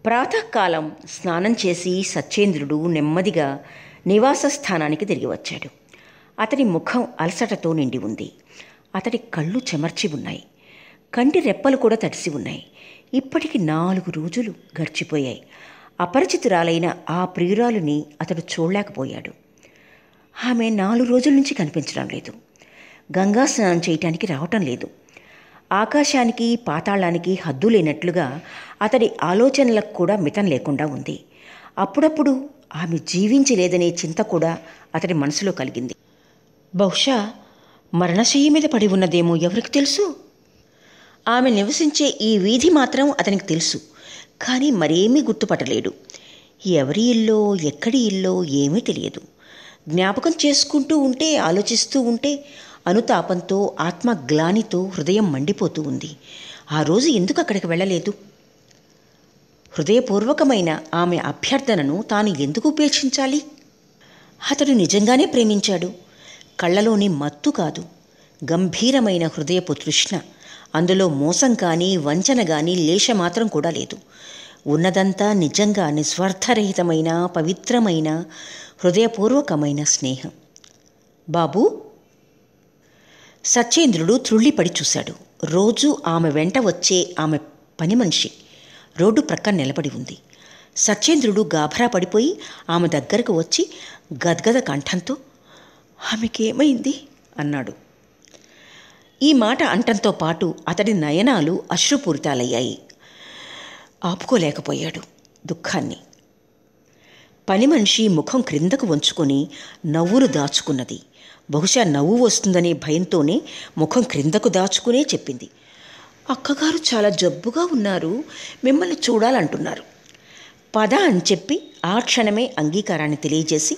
ప్రాతకాలం స్నానం చేసి సత్యేంద్రుడు నెమ్మదిగా నివాస స్థానానికి తిరిగి వచ్చాడు అతని ముఖం అలసటతో నిండి ఉంది అతడి కళ్ళు చెమర్చి ఉన్నాయి కంటి రెప్పలు కూడా తడిసి ఉన్నాయి ఇప్పటికి నాలుగు రోజులు గడిచిపోయాయి అపరిచితురాలైన ఆ ప్రియురాలుని అతడు చూడలేకపోయాడు ఆమె నాలుగు రోజుల నుంచి కనిపించడం లేదు గంగా స్నానం చేయటానికి రావటం లేదు ఆకాశానికి పాతాళానికి హద్దు లేనట్లుగా అతడి ఆలోచనలకు కూడా మితం లేకుండా ఉంది అప్పుడప్పుడు ఆమె జీవించలేదనే చింత కూడా అతడి మనసులో కలిగింది బహుశా మరణశయ్య మీద పడి ఉన్నదేమో ఎవరికి తెలుసు ఆమె నివసించే ఈ వీధి మాత్రం అతనికి తెలుసు కానీ మరేమీ గుర్తుపట్టలేడు ఎవరి ఇల్లో ఎక్కడి ఇల్లో ఏమీ తెలియదు జ్ఞాపకం చేసుకుంటూ ఉంటే ఆలోచిస్తూ ఉంటే అనుతాపంతో ఆత్మ గ్లానితో హృదయం మండిపోతూ ఉంది ఆ రోజు ఎందుకు అక్కడికి వెళ్ళలేదు హృదయపూర్వకమైన ఆమె అభ్యర్థనను తాను ఎందుకు ఉపేక్షించాలి అతడు నిజంగానే ప్రేమించాడు కళ్ళలోని మత్తు కాదు గంభీరమైన హృదయపు తృష్ణ అందులో మోసం కానీ వంచన కానీ మాత్రం కూడా లేదు ఉన్నదంతా నిజంగా నిస్వార్థరహితమైన పవిత్రమైన హృదయపూర్వకమైన స్నేహం బాబు సత్యేంద్రుడు త్రుళ్ళిపడి చూశాడు రోజూ ఆమె వెంట వచ్చే ఆమె పని మనిషి రోడ్డు ప్రక్క నిలబడి ఉంది సత్యేంద్రుడు గాభరా పడిపోయి ఆమె దగ్గరకు వచ్చి గద్గద కంఠంతో ఆమెకేమైంది అన్నాడు ఈ మాట అంటంతో పాటు అతడి నయనాలు అశ్రుపూరితాలయ్యాయి ఆపుకోలేకపోయాడు దుఃఖాన్ని పని మనిషి ముఖం క్రిందకు వంచుకొని నవ్వులు దాచుకున్నది బహుశా నవ్వు వస్తుందనే భయంతోనే ముఖం క్రిందకు దాచుకునే చెప్పింది అక్కగారు చాలా జబ్బుగా ఉన్నారు మిమ్మల్ని చూడాలంటున్నారు పద అని చెప్పి ఆ క్షణమే అంగీకారాన్ని తెలియజేసి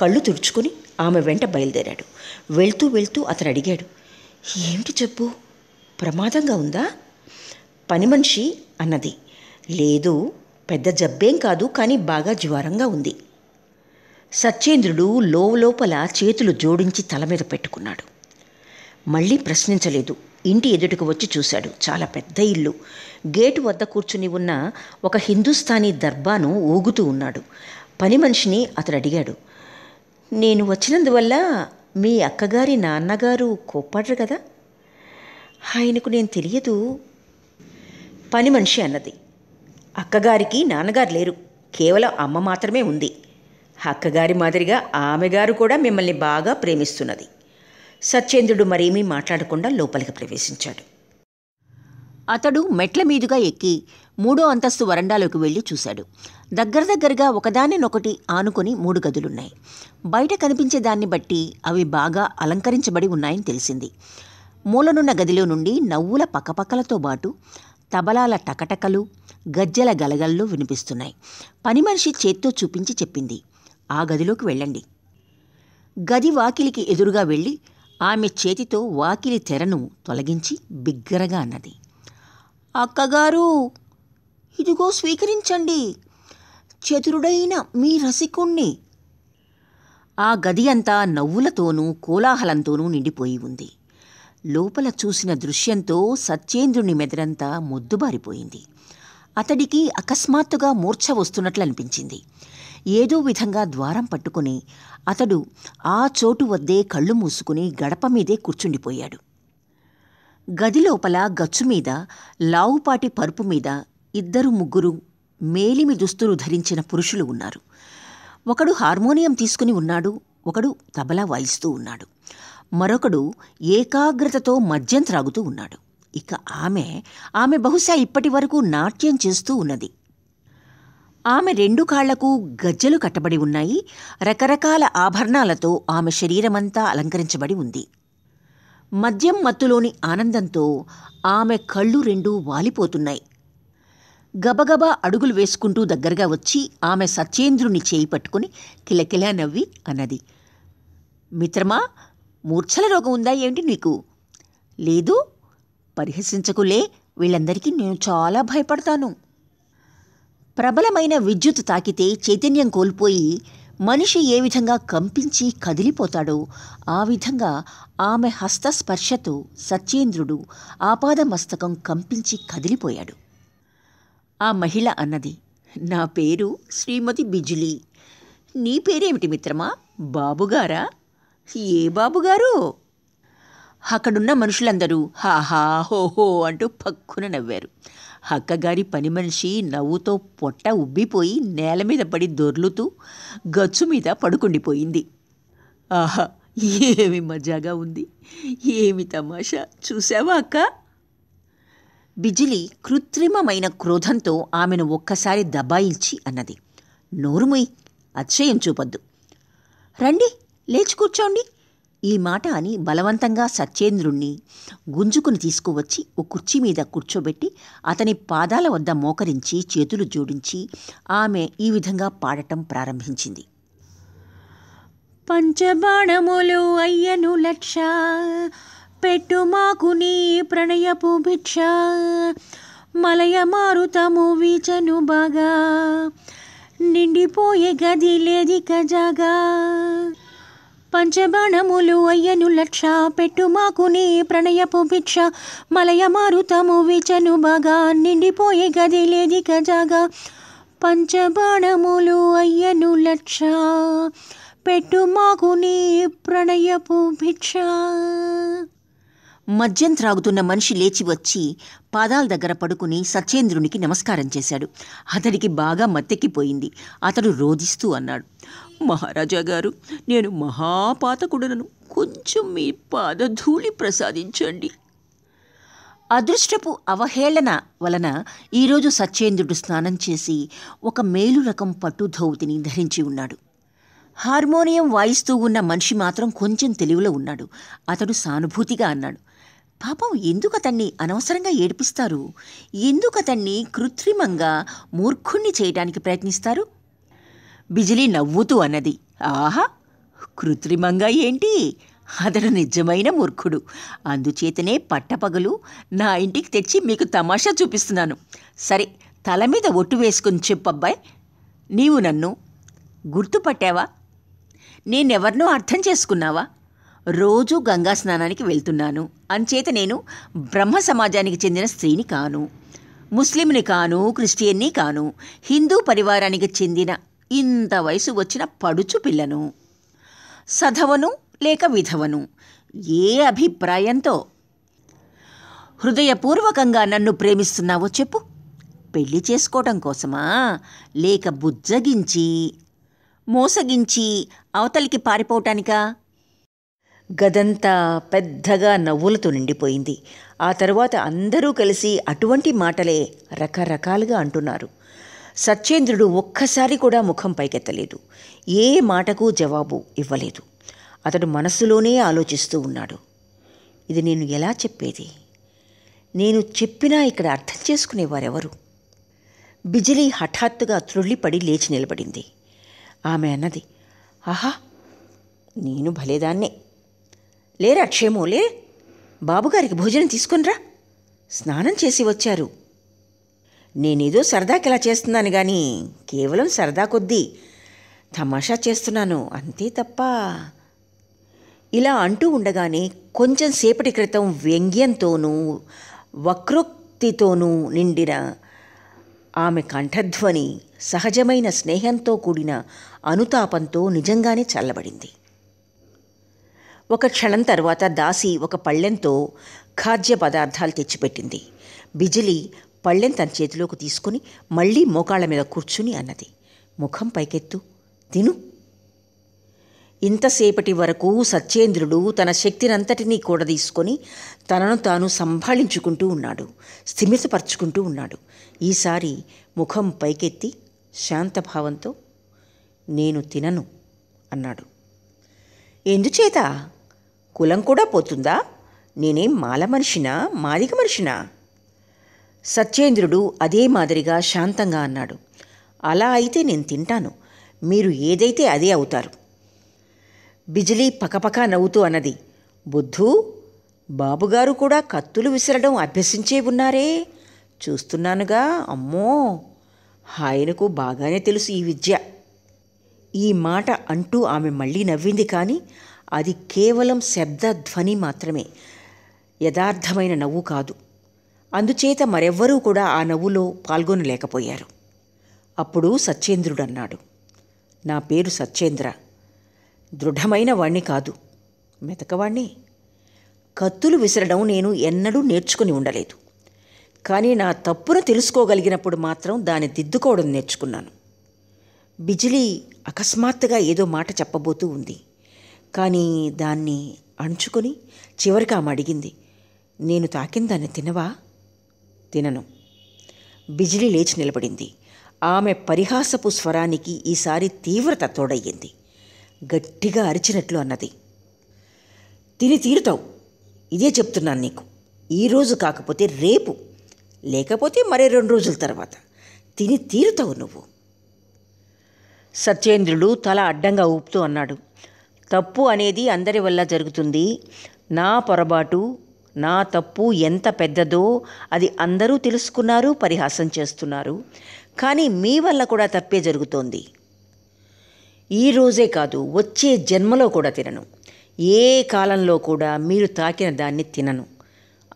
కళ్ళు తుడుచుకుని ఆమె వెంట బయలుదేరాడు వెళ్తూ వెళ్తూ అతను అడిగాడు ఏమిటి చెప్పు ప్రమాదంగా ఉందా పని మనిషి అన్నది లేదు పెద్ద జబ్బేం కాదు కానీ బాగా జ్వరంగా ఉంది సత్యేంద్రుడు లోపల చేతులు జోడించి తల మీద పెట్టుకున్నాడు మళ్ళీ ప్రశ్నించలేదు ఇంటి ఎదుటకు వచ్చి చూశాడు చాలా పెద్ద ఇల్లు గేటు వద్ద కూర్చుని ఉన్న ఒక హిందుస్థానీ దర్బాను ఊగుతూ ఉన్నాడు పని మనిషిని అతడు అడిగాడు నేను వచ్చినందువల్ల మీ అక్కగారి నాన్నగారు కోప్పడరు కదా ఆయనకు నేను తెలియదు పని మనిషి అన్నది అక్కగారికి నాన్నగారు లేరు కేవలం అమ్మ మాత్రమే ఉంది అక్కగారి మాదిరిగా ఆమె గారు కూడా మిమ్మల్ని బాగా ప్రేమిస్తున్నది సత్యేంద్రుడు మరేమీ మాట్లాడకుండా లోపలికి ప్రవేశించాడు అతడు మెట్ల మీదుగా ఎక్కి మూడో అంతస్తు వరండాలోకి వెళ్ళి చూశాడు దగ్గర దగ్గరగా ఒకదానినొకటి ఆనుకొని మూడు గదులున్నాయి బయట కనిపించే దాన్ని బట్టి అవి బాగా అలంకరించబడి ఉన్నాయని తెలిసింది మూలనున్న గదిలో నుండి నవ్వుల పక్కపక్కలతో పాటు తబలాల టకటకలు గజ్జల గలగల్లో వినిపిస్తున్నాయి పని మనిషి చేత్తో చూపించి చెప్పింది ఆ గదిలోకి వెళ్ళండి గది వాకిలికి ఎదురుగా వెళ్ళి ఆమె చేతితో వాకిలి తెరను తొలగించి బిగ్గరగా అన్నది అక్కగారు ఇదిగో స్వీకరించండి చతురుడైన మీ రసికుణ్ణి ఆ గది అంతా నవ్వులతోనూ కోలాహలంతోనూ నిండిపోయి ఉంది లోపల చూసిన దృశ్యంతో సత్యేంద్రుని మెదరంతా మొద్దుబారిపోయింది అతడికి అకస్మాత్తుగా మూర్ఛ వస్తున్నట్లు అనిపించింది ఏదో విధంగా ద్వారం పట్టుకుని అతడు ఆ చోటు వద్దే కళ్ళు మూసుకుని గడప మీదే కూర్చుండిపోయాడు గదిలోపల గచ్చు మీద లావుపాటి పరుపు మీద ఇద్దరు ముగ్గురు మేలిమి దుస్తులు ధరించిన పురుషులు ఉన్నారు ఒకడు హార్మోనియం తీసుకుని ఉన్నాడు ఒకడు తబలా వాయిస్తూ ఉన్నాడు మరొకడు ఏకాగ్రతతో మద్యం త్రాగుతూ ఉన్నాడు ఇక ఆమె ఆమె బహుశా ఇప్పటి వరకు నాట్యం చేస్తూ ఉన్నది ఆమె రెండు కాళ్లకు గజ్జలు కట్టబడి ఉన్నాయి రకరకాల ఆభరణాలతో ఆమె శరీరమంతా అలంకరించబడి ఉంది మద్యం మత్తులోని ఆనందంతో ఆమె కళ్ళు రెండూ వాలిపోతున్నాయి గబగబా అడుగులు వేసుకుంటూ దగ్గరగా వచ్చి ఆమె సత్యేంద్రుని చేయి పట్టుకుని కిలకిలా నవ్వి అన్నది మిత్రమా మూర్ఛల రోగం ఉందా ఏమిటి నీకు లేదు పరిహసించకులే వీళ్ళందరికీ నేను చాలా భయపడతాను ప్రబలమైన విద్యుత్ తాకితే చైతన్యం కోల్పోయి మనిషి ఏ విధంగా కంపించి కదిలిపోతాడో ఆ విధంగా ఆమె హస్తస్పర్శతో సత్యేంద్రుడు ఆపాద మస్తకం కంపించి కదిలిపోయాడు ఆ మహిళ అన్నది నా పేరు శ్రీమతి బిజులీ నీ పేరేమిటి మిత్రమా బాబుగారా ఏ బాబుగారు అక్కడున్న మనుషులందరూ హాహా హోహో అంటూ పక్కున నవ్వారు అక్కగారి పని మనిషి నవ్వుతో పొట్ట ఉబ్బిపోయి నేల మీద పడి దొర్లుతూ గచ్చు మీద పడుకుండిపోయింది ఆహా ఏమి మజాగా ఉంది ఏమి తమాషా చూసావా అక్క బిజిలి కృత్రిమమైన క్రోధంతో ఆమెను ఒక్కసారి దబాయించి అన్నది నోరుముయ్ అతిశయం చూపొద్దు రండి లేచి కూర్చోండి ఈ మాట అని బలవంతంగా సత్యేంద్రుణ్ణి గుంజుకుని తీసుకువచ్చి ఓ కుర్చీ మీద కూర్చోబెట్టి అతని పాదాల వద్ద మోకరించి చేతులు జోడించి ఆమె ఈ విధంగా పాడటం ప్రారంభించింది పంచబాణములు అయ్యను లక్ష పెట్టు మాకు నీ ప్రణయపు భిక్ష మలయ మారుతము వీచను బాగా నిండిపోయే గది లేదిక జాగా పంచబాణములు అయ్యను లక్ష పెట్టు మాకు నీ ప్రణయపు భిక్ష మలయ మారుతము విచను బాగా నిండిపోయే గది లేది కజాగా పంచబాణములు అయ్యను లక్ష పెట్టు మాకు నీ ప్రణయపు భిక్ష మద్యం త్రాగుతున్న మనిషి లేచి వచ్చి పాదాల దగ్గర పడుకుని సత్యేంద్రునికి నమస్కారం చేశాడు అతడికి బాగా మత్తెక్కిపోయింది అతడు రోధిస్తూ అన్నాడు మహారాజా గారు నేను మహాపాతకుడను కొంచెం మీ పాదధూళి ప్రసాదించండి అదృష్టపు అవహేళన వలన ఈరోజు సత్యేంద్రుడు స్నానం చేసి ఒక మేలు రకం పట్టు ధోవుతిని ధరించి ఉన్నాడు హార్మోనియం వాయిస్తూ ఉన్న మనిషి మాత్రం కొంచెం తెలివిలో ఉన్నాడు అతడు సానుభూతిగా అన్నాడు పాపం ఎందుకు అతన్ని అనవసరంగా ఏడిపిస్తారు ఎందుకు అతన్ని కృత్రిమంగా మూర్ఖుణ్ణి చేయడానికి ప్రయత్నిస్తారు బిజిలీ నవ్వుతూ అన్నది ఆహా కృత్రిమంగా ఏంటి అతడు నిజమైన మూర్ఖుడు అందుచేతనే పట్టపగలు నా ఇంటికి తెచ్చి మీకు తమాషా చూపిస్తున్నాను సరే తల మీద ఒట్టు వేసుకుని చెప్పబ్బాయ్ నీవు నన్ను గుర్తుపట్టావా నేనెవర్నో అర్థం చేసుకున్నావా రోజూ గంగా స్నానానికి వెళ్తున్నాను అంచేత నేను బ్రహ్మ సమాజానికి చెందిన స్త్రీని కాను ముస్లింని కాను క్రిస్టియన్ని కాను హిందూ పరివారానికి చెందిన ఇంత వయసు వచ్చిన పడుచు పిల్లను సధవను లేక విధవను ఏ అభిప్రాయంతో హృదయపూర్వకంగా నన్ను ప్రేమిస్తున్నావో చెప్పు పెళ్లి చేసుకోవటం కోసమా లేక బుజ్జగించి మోసగించి అవతలికి పారిపోవటానికా గదంతా పెద్దగా నవ్వులతో నిండిపోయింది ఆ తర్వాత అందరూ కలిసి అటువంటి మాటలే రకరకాలుగా అంటున్నారు సత్యేంద్రుడు ఒక్కసారి కూడా ముఖం పైకెత్తలేదు ఏ మాటకు జవాబు ఇవ్వలేదు అతడు మనస్సులోనే ఆలోచిస్తూ ఉన్నాడు ఇది నేను ఎలా చెప్పేది నేను చెప్పినా ఇక్కడ అర్థం చేసుకునేవారెవరు బిజిలీ హఠాత్తుగా త్రుళ్ళిపడి లేచి నిలబడింది ఆమె అన్నది ఆహా నేను భలేదాన్నే లేరా క్షేమోలే బాబుగారికి భోజనం తీసుకొనిరా స్నానం చేసి వచ్చారు నేనేదో సరదాకి ఇలా చేస్తున్నాను కానీ కేవలం సరదా కొద్దీ తమాషా చేస్తున్నాను అంతే తప్ప ఇలా అంటూ ఉండగానే కొంచెం సేపటి క్రితం వ్యంగ్యంతోనూ వక్రోక్తితోనూ నిండిన ఆమె కంఠధ్వని సహజమైన స్నేహంతో కూడిన అనుతాపంతో నిజంగానే చల్లబడింది ఒక క్షణం తర్వాత దాసి ఒక పళ్ళెంతో ఖాద్య పదార్థాలు తెచ్చిపెట్టింది బిజిలి పళ్ళెం తన చేతిలోకి తీసుకుని మళ్ళీ మోకాళ్ళ మీద కూర్చుని అన్నది ముఖం పైకెత్తు తిను ఇంతసేపటి వరకు సత్యేంద్రుడు తన శక్తినంతటినీ కూడా తీసుకొని తనను తాను సంభాళించుకుంటూ ఉన్నాడు స్థిమితపరుచుకుంటూ ఉన్నాడు ఈసారి ముఖం పైకెత్తి శాంతభావంతో నేను తినను అన్నాడు ఎందుచేత కులం కూడా పోతుందా నేనేం మాల మనిషినా మాదిక మనిషినా సత్యేంద్రుడు అదే మాదిరిగా శాంతంగా అన్నాడు అలా అయితే నేను తింటాను మీరు ఏదైతే అదే అవుతారు బిజిలీ పకపక నవ్వుతూ అన్నది బుద్ధు బాబుగారు కూడా కత్తులు విసరడం అభ్యసించే ఉన్నారే చూస్తున్నానుగా అమ్మో ఆయనకు బాగానే తెలుసు ఈ విద్య ఈ మాట అంటూ ఆమె మళ్ళీ నవ్వింది కానీ అది కేవలం శబ్ద ధ్వని మాత్రమే యథార్థమైన నవ్వు కాదు అందుచేత మరెవ్వరూ కూడా ఆ నవ్వులో పాల్గొనలేకపోయారు అప్పుడు సత్యేంద్రుడన్నాడు నా పేరు సత్యేంద్ర దృఢమైన వాణ్ణి కాదు మెతకవాణ్ణి కత్తులు విసరడం నేను ఎన్నడూ నేర్చుకుని ఉండలేదు కానీ నా తప్పును తెలుసుకోగలిగినప్పుడు మాత్రం దాన్ని దిద్దుకోవడం నేర్చుకున్నాను బిజిలీ అకస్మాత్తుగా ఏదో మాట చెప్పబోతూ ఉంది కానీ దాన్ని అణుచుకుని చివరికి ఆమె అడిగింది నేను తాకిన దాన్ని తినవా తినను బిజిలీ లేచి నిలబడింది ఆమె పరిహాసపు స్వరానికి ఈసారి తీవ్రత తోడయ్యింది గట్టిగా అరిచినట్లు అన్నది తిని తీరుతావు ఇదే చెప్తున్నాను నీకు ఈరోజు కాకపోతే రేపు లేకపోతే మరే రెండు రోజుల తర్వాత తిని తీరుతావు నువ్వు సత్యేంద్రుడు తల అడ్డంగా ఊపుతూ అన్నాడు తప్పు అనేది అందరి వల్ల జరుగుతుంది నా పొరపాటు నా తప్పు ఎంత పెద్దదో అది అందరూ తెలుసుకున్నారు పరిహాసం చేస్తున్నారు కానీ మీ వల్ల కూడా తప్పే జరుగుతోంది ఈరోజే కాదు వచ్చే జన్మలో కూడా తినను ఏ కాలంలో కూడా మీరు తాకిన దాన్ని తినను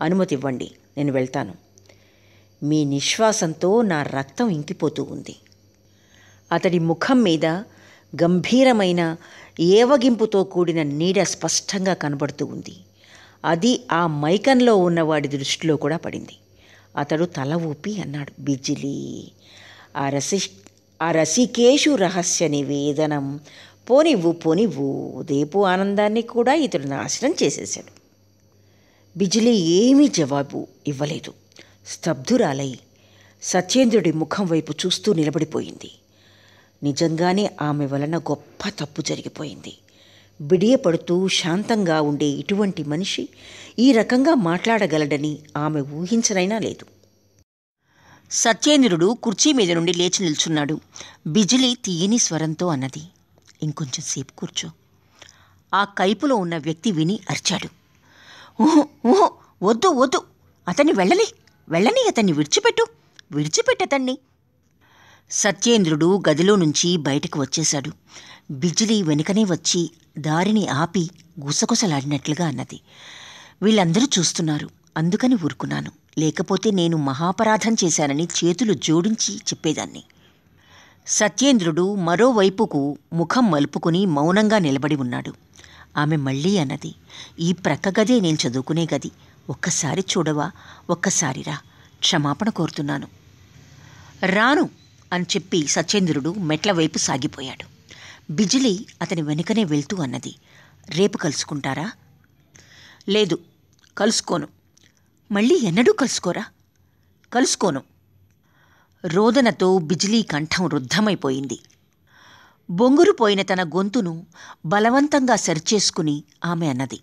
అనుమతి ఇవ్వండి నేను వెళ్తాను మీ నిశ్వాసంతో నా రక్తం ఇంకిపోతూ ఉంది అతడి ముఖం మీద గంభీరమైన ఏవగింపుతో కూడిన నీడ స్పష్టంగా కనబడుతూ ఉంది అది ఆ మైకంలో ఉన్నవాడి దృష్టిలో కూడా పడింది అతడు తల ఊపి అన్నాడు బిజిలీ ఆ రసి ఆ రసికేషు రహస్య నివేదనం పోనివ్వు పోనివ్వు దేపు ఆనందాన్ని కూడా ఇతడు నాశనం చేసేశాడు బిజిలీ ఏమీ జవాబు ఇవ్వలేదు స్తబ్ధురాలై సత్యేంద్రుడి ముఖం వైపు చూస్తూ నిలబడిపోయింది నిజంగానే ఆమె వలన గొప్ప తప్పు జరిగిపోయింది బిడియపడుతూ శాంతంగా ఉండే ఇటువంటి మనిషి ఈ రకంగా మాట్లాడగలడని ఆమె ఊహించనైనా లేదు సత్యేంద్రుడు కుర్చీ మీద నుండి లేచి నిల్చున్నాడు బిజిలి తీయని స్వరంతో అన్నది ఇంకొంచెం సేపు కూర్చో ఆ కైపులో ఉన్న వ్యక్తి విని అరిచాడు ఊహో వద్దు వద్దు అతన్ని వెళ్ళని వెళ్ళని అతన్ని విడిచిపెట్టు విడిచిపెట్టతన్ని సత్యేంద్రుడు గదిలో నుంచి బయటకు వచ్చేశాడు బిజిలి వెనుకనే వచ్చి దారిని ఆపి గుసగుసలాడినట్లుగా అన్నది వీళ్ళందరూ చూస్తున్నారు అందుకని ఊరుకున్నాను లేకపోతే నేను మహాపరాధం చేశానని చేతులు జోడించి చెప్పేదాన్ని సత్యేంద్రుడు మరోవైపుకు ముఖం మలుపుకుని మౌనంగా నిలబడి ఉన్నాడు ఆమె మళ్ళీ అన్నది ఈ ప్రక్క గదే నేను చదువుకునే గది ఒక్కసారి చూడవా ఒక్కసారి రా క్షమాపణ కోరుతున్నాను రాను అని చెప్పి సత్యేంద్రుడు మెట్ల వైపు సాగిపోయాడు బిజిలీ అతని వెనుకనే వెళ్తూ అన్నది రేపు కలుసుకుంటారా లేదు కలుసుకోను మళ్ళీ ఎన్నడూ కలుసుకోరా కలుసుకోను రోదనతో బిజిలీ కంఠం రుద్ధమైపోయింది బొంగురుపోయిన తన గొంతును బలవంతంగా సరిచేసుకుని ఆమె అన్నది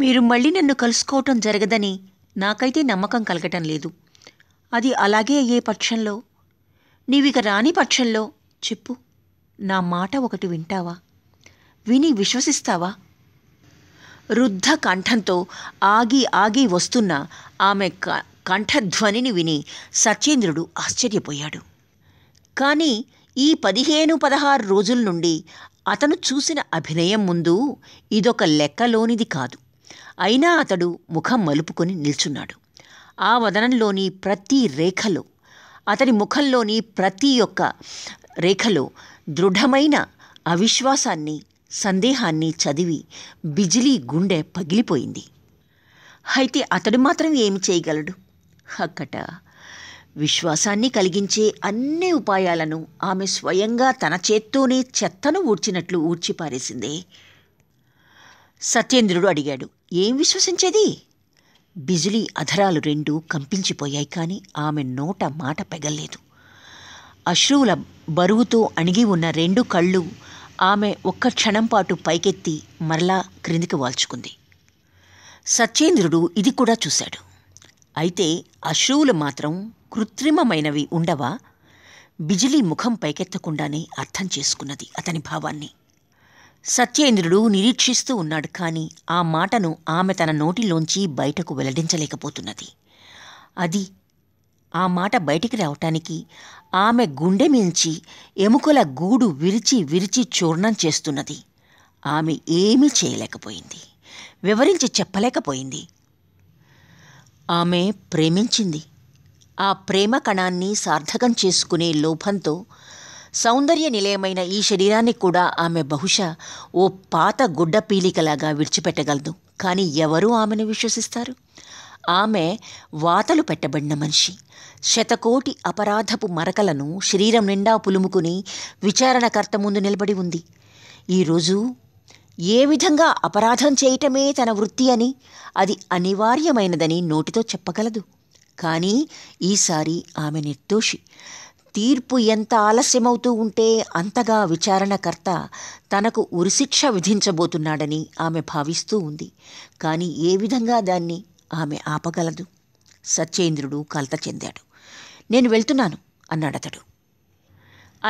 మీరు మళ్ళీ నన్ను కలుసుకోవటం జరగదని నాకైతే నమ్మకం కలగటం లేదు అది అలాగే అయ్యే పక్షంలో నీవిక రాని పక్షంలో చెప్పు నా మాట ఒకటి వింటావా విని విశ్వసిస్తావా రుద్ధ కంఠంతో ఆగి ఆగి వస్తున్న ఆమె కంఠధ్వనిని విని సత్యేంద్రుడు ఆశ్చర్యపోయాడు కానీ ఈ పదిహేను పదహారు రోజుల నుండి అతను చూసిన అభినయం ముందు ఇదొక లెక్కలోనిది కాదు అయినా అతడు ముఖం మలుపుకొని నిల్చున్నాడు ఆ వదనంలోని ప్రతి రేఖలో అతని ముఖంలోని ప్రతి ఒక్క రేఖలో దృఢమైన అవిశ్వాసాన్ని సందేహాన్ని చదివి బిజిలీ గుండె పగిలిపోయింది అయితే అతడు మాత్రం ఏమి చేయగలడు అక్కట విశ్వాసాన్ని కలిగించే అన్ని ఉపాయాలను ఆమె స్వయంగా తన చేత్తోనే చెత్తను ఊడ్చినట్లు ఊడ్చిపారేసిందే సత్యేంద్రుడు అడిగాడు ఏం విశ్వసించేది బిజిలీ అధరాలు రెండూ కంపించిపోయాయి కానీ ఆమె నోట మాట పెగల్లేదు అశ్రువుల బరువుతో అణిగి ఉన్న రెండు కళ్ళు ఆమె ఒక్క క్షణం పాటు పైకెత్తి మరలా క్రిందికి వాల్చుకుంది సత్యేంద్రుడు ఇది కూడా చూశాడు అయితే అశ్రువులు మాత్రం కృత్రిమమైనవి ఉండవా బిజిలీ ముఖం పైకెత్తకుండానే అర్థం చేసుకున్నది అతని భావాన్ని సత్యేంద్రుడు నిరీక్షిస్తూ ఉన్నాడు కానీ ఆ మాటను ఆమె తన నోటిలోంచి బయటకు వెల్లడించలేకపోతున్నది అది ఆ మాట బయటికి రావటానికి ఆమె గుండె మించి ఎముకల గూడు విరిచి విరిచి చూర్ణం చేస్తున్నది ఆమె ఏమీ చేయలేకపోయింది వివరించి చెప్పలేకపోయింది ఆమె ప్రేమించింది ఆ ప్రేమ కణాన్ని సార్థకం చేసుకునే లోపంతో సౌందర్య నిలయమైన ఈ శరీరాన్ని కూడా ఆమె బహుశా ఓ పాత గుడ్డ పీలికలాగా విడిచిపెట్టగలదు కానీ ఎవరూ ఆమెను విశ్వసిస్తారు ఆమె వాతలు పెట్టబడిన మనిషి శతకోటి అపరాధపు మరకలను శరీరం నిండా పులుముకుని విచారణకర్త ముందు నిలబడి ఉంది ఈరోజు ఏ విధంగా అపరాధం చేయటమే తన వృత్తి అని అది అనివార్యమైనదని నోటితో చెప్పగలదు కానీ ఈసారి ఆమె నిర్దోషి తీర్పు ఎంత ఆలస్యమవుతూ ఉంటే అంతగా విచారణకర్త తనకు ఉరిశిక్ష విధించబోతున్నాడని ఆమె భావిస్తూ ఉంది కానీ ఏ విధంగా దాన్ని ఆమె ఆపగలదు సత్యేంద్రుడు కలత చెందాడు నేను వెళ్తున్నాను అన్నాడతడు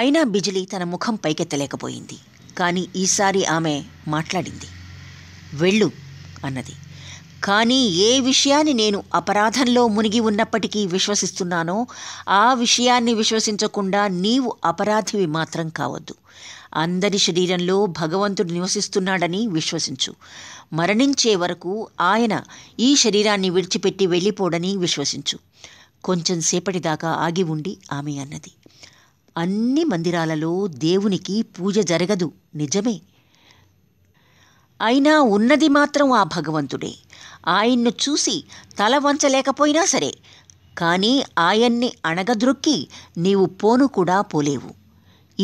అయినా బిజిలి తన ముఖం పైకెత్తలేకపోయింది కానీ ఈసారి ఆమె మాట్లాడింది వెళ్ళు అన్నది కానీ ఏ విషయాన్ని నేను అపరాధంలో మునిగి ఉన్నప్పటికీ విశ్వసిస్తున్నానో ఆ విషయాన్ని విశ్వసించకుండా నీవు అపరాధివి మాత్రం కావద్దు అందరి శరీరంలో భగవంతుడు నివసిస్తున్నాడని విశ్వసించు మరణించే వరకు ఆయన ఈ శరీరాన్ని విడిచిపెట్టి వెళ్ళిపోడని విశ్వసించు కొంచెం సేపటిదాకా ఆగి ఉండి ఆమె అన్నది అన్ని మందిరాలలో దేవునికి పూజ జరగదు నిజమే అయినా ఉన్నది మాత్రం ఆ భగవంతుడే ఆయన్ను చూసి తల వంచలేకపోయినా సరే కానీ ఆయన్ని అణగద్రొక్కి నీవు పోను కూడా పోలేవు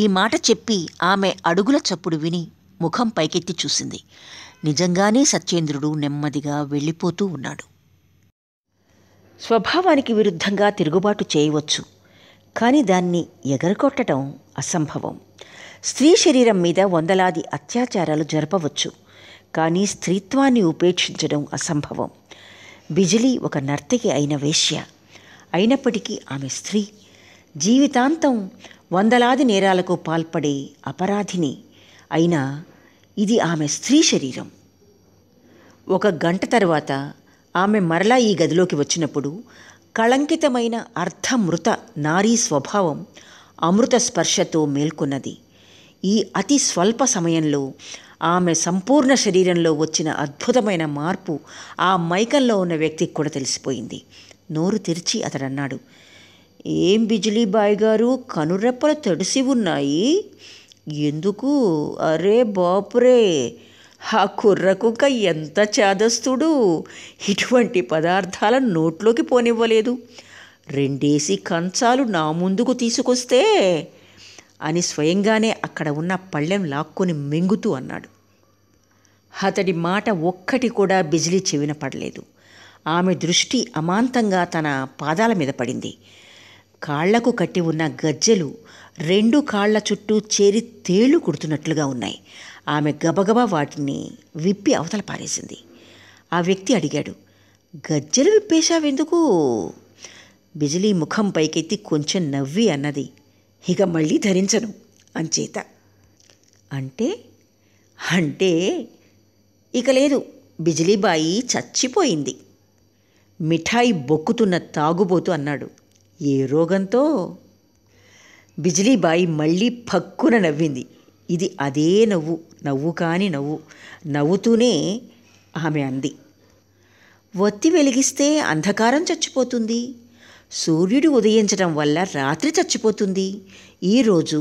ఈ మాట చెప్పి ఆమె అడుగుల చప్పుడు విని ముఖం పైకెత్తి చూసింది నిజంగానే సత్యేంద్రుడు నెమ్మదిగా వెళ్ళిపోతూ ఉన్నాడు స్వభావానికి విరుద్ధంగా తిరుగుబాటు చేయవచ్చు కానీ దాన్ని ఎగరగొట్టడం అసంభవం స్త్రీ శరీరం మీద వందలాది అత్యాచారాలు జరపవచ్చు కానీ స్త్రీత్వాన్ని ఉపేక్షించడం అసంభవం బిజిలీ ఒక నర్తకి అయిన వేశ్య అయినప్పటికీ ఆమె స్త్రీ జీవితాంతం వందలాది నేరాలకు పాల్పడే అపరాధిని అయినా ఇది ఆమె స్త్రీ శరీరం ఒక గంట తర్వాత ఆమె మరలా ఈ గదిలోకి వచ్చినప్పుడు కళంకితమైన అర్ధమృత నారీ స్వభావం అమృత స్పర్శతో మేల్కొన్నది ఈ అతి స్వల్ప సమయంలో ఆమె సంపూర్ణ శరీరంలో వచ్చిన అద్భుతమైన మార్పు ఆ మైకంలో ఉన్న వ్యక్తికి కూడా తెలిసిపోయింది నోరు తెరిచి అతడన్నాడు ఏం బిజిలీబాయ్ గారు కనురెప్పలు తడిసి ఉన్నాయి ఎందుకు అరే బాపురే ఆ కుర్ర కుక్క ఎంత చాదస్తుడు ఇటువంటి పదార్థాల నోట్లోకి పోనివ్వలేదు రెండేసి కంచాలు నా ముందుకు తీసుకొస్తే అని స్వయంగానే అక్కడ ఉన్న పళ్ళెం లాక్కుని మింగుతూ అన్నాడు అతడి మాట ఒక్కటి కూడా బిజిలీ చెవిన పడలేదు ఆమె దృష్టి అమాంతంగా తన పాదాల మీద పడింది కాళ్లకు కట్టి ఉన్న గజ్జెలు రెండు కాళ్ల చుట్టూ చేరి తేళ్లు కుడుతున్నట్లుగా ఉన్నాయి ఆమె గబగబా వాటిని విప్పి అవతల పారేసింది ఆ వ్యక్తి అడిగాడు గజ్జెలు విప్పేశావెందుకు బిజిలీ ముఖం పైకెత్తి కొంచెం నవ్వి అన్నది ఇక మళ్ళీ ధరించను అంచేత అంటే అంటే ఇక లేదు బిజిలీబాయి చచ్చిపోయింది మిఠాయి బొక్కుతున్న తాగుబోతు అన్నాడు ఏ రోగంతో బిజిలీబాయి మళ్ళీ పక్కున నవ్వింది ఇది అదే నవ్వు నవ్వు కాని నవ్వు నవ్వుతూనే ఆమె అంది ఒత్తి వెలిగిస్తే అంధకారం చచ్చిపోతుంది సూర్యుడు ఉదయించడం వల్ల రాత్రి చచ్చిపోతుంది ఈరోజు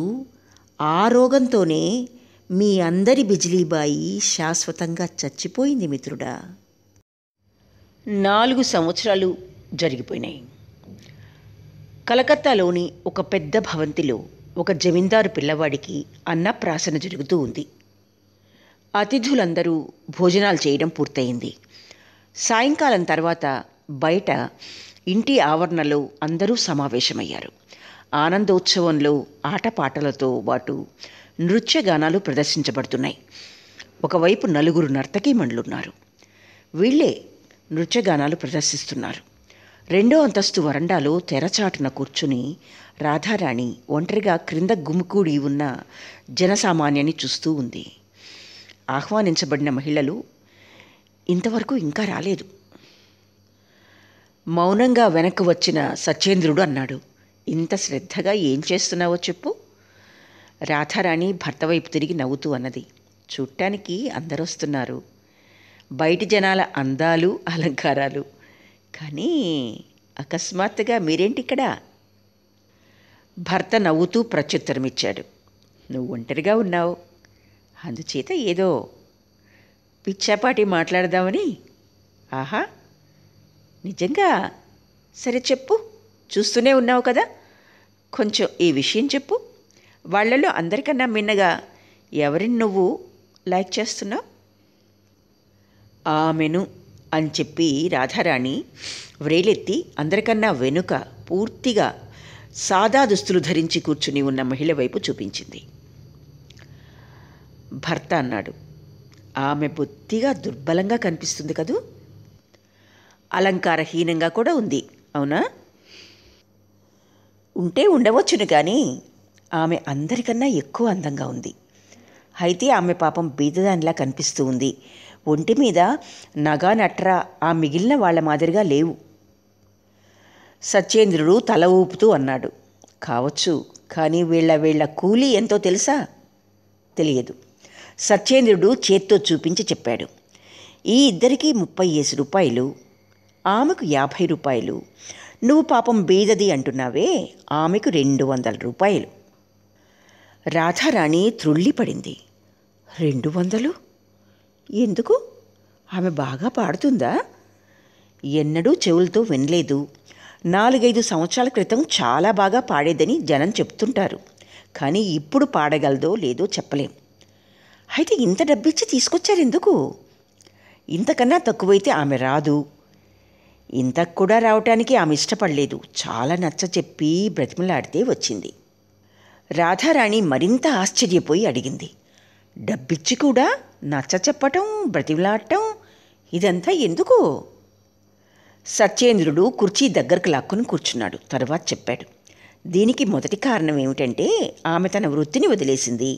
ఆ రోగంతోనే మీ అందరి బిజిలీబాయి శాశ్వతంగా చచ్చిపోయింది మిత్రుడా నాలుగు సంవత్సరాలు జరిగిపోయినాయి కలకత్తాలోని ఒక పెద్ద భవంతిలో ఒక జమీందారు పిల్లవాడికి అన్నప్రాసన జరుగుతూ ఉంది అతిథులందరూ భోజనాలు చేయడం పూర్తయింది సాయంకాలం తర్వాత బయట ఇంటి ఆవరణలో అందరూ సమావేశమయ్యారు ఆనందోత్సవంలో ఆటపాటలతో పాటు నృత్యగానాలు ప్రదర్శించబడుతున్నాయి ఒకవైపు నలుగురు నర్తకీమణులున్నారు వీళ్ళే నృత్యగానాలు ప్రదర్శిస్తున్నారు రెండో అంతస్తు వరండాలో తెరచాటున కూర్చుని రాధారాణి ఒంటరిగా క్రింద గుమికూడి ఉన్న జనసామాన్యాన్ని చూస్తూ ఉంది ఆహ్వానించబడిన మహిళలు ఇంతవరకు ఇంకా రాలేదు మౌనంగా వెనక్కు వచ్చిన సత్యేంద్రుడు అన్నాడు ఇంత శ్రద్ధగా ఏం చేస్తున్నావో చెప్పు రాధారాణి భర్త వైపు తిరిగి నవ్వుతూ అన్నది చూడటానికి అందరు వస్తున్నారు బయటి జనాల అందాలు అలంకారాలు కానీ అకస్మాత్తుగా మీరేంటి ఇక్కడ భర్త నవ్వుతూ ఇచ్చాడు నువ్వు ఒంటరిగా ఉన్నావు అందుచేత ఏదో పిచ్చాపాటి మాట్లాడదామని ఆహా నిజంగా సరే చెప్పు చూస్తూనే ఉన్నావు కదా కొంచెం ఈ విషయం చెప్పు వాళ్లలో అందరికన్నా మిన్నగా ఎవరిని నువ్వు లైక్ చేస్తున్నావు ఆమెను అని చెప్పి రాధారాణి వ్రేలెత్తి అందరికన్నా వెనుక పూర్తిగా సాదా దుస్తులు ధరించి కూర్చుని ఉన్న మహిళ వైపు చూపించింది భర్త అన్నాడు ఆమె బొత్తిగా దుర్బలంగా కనిపిస్తుంది కదూ అలంకారహీనంగా కూడా ఉంది అవునా ఉంటే ఉండవచ్చును కానీ ఆమె అందరికన్నా ఎక్కువ అందంగా ఉంది అయితే ఆమె పాపం బీదదానిలా కనిపిస్తూ ఉంది ఒంటి మీద నగా నట్రా ఆ మిగిలిన వాళ్ళ మాదిరిగా లేవు సత్యేంద్రుడు తల ఊపుతూ అన్నాడు కావచ్చు కానీ వీళ్ళ వీళ్ళ కూలి ఎంతో తెలుసా తెలియదు సత్యేంద్రుడు చేత్తో చూపించి చెప్పాడు ఈ ఇద్దరికీ ముప్పై ఏసు రూపాయలు ఆమెకు యాభై రూపాయలు నువ్వు పాపం బీదది అంటున్నావే ఆమెకు రెండు వందల రూపాయలు రాధారాణి త్రుళ్ళిపడింది రెండు వందలు ఎందుకు ఆమె బాగా పాడుతుందా ఎన్నడూ చెవులతో వినలేదు నాలుగైదు సంవత్సరాల క్రితం చాలా బాగా పాడేదని జనం చెప్తుంటారు కానీ ఇప్పుడు పాడగలదో లేదో చెప్పలేం అయితే ఇంత డబ్బిచ్చి తీసుకొచ్చారెందుకు ఇంతకన్నా తక్కువైతే ఆమె రాదు ఇంతకు కూడా రావటానికి ఆమె ఇష్టపడలేదు చాలా నచ్చ చెప్పి బ్రతిమలాడితే వచ్చింది రాధారాణి మరింత ఆశ్చర్యపోయి అడిగింది డబ్బిచ్చి కూడా నచ్చ చెప్పటం బ్రతిమలాడటం ఇదంతా ఎందుకు సత్యేంద్రుడు కుర్చీ దగ్గరకు లాక్కుని కూర్చున్నాడు తర్వాత చెప్పాడు దీనికి మొదటి కారణం ఏమిటంటే ఆమె తన వృత్తిని వదిలేసింది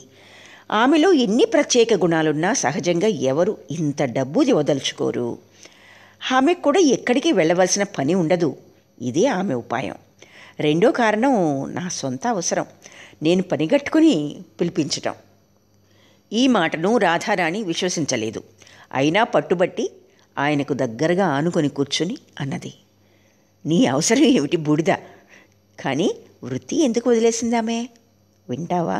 ఆమెలో ఎన్ని ప్రత్యేక గుణాలున్నా సహజంగా ఎవరు ఇంత డబ్బు వదలుచుకోరు ఆమె కూడా ఎక్కడికి వెళ్ళవలసిన పని ఉండదు ఇదే ఆమె ఉపాయం రెండో కారణం నా సొంత అవసరం నేను పనిగట్టుకుని పిలిపించటం ఈ మాటను రాధారాణి విశ్వసించలేదు అయినా పట్టుబట్టి ఆయనకు దగ్గరగా ఆనుకొని కూర్చుని అన్నది నీ అవసరం ఏమిటి బూడిద కానీ వృత్తి ఎందుకు వదిలేసిందామే వింటావా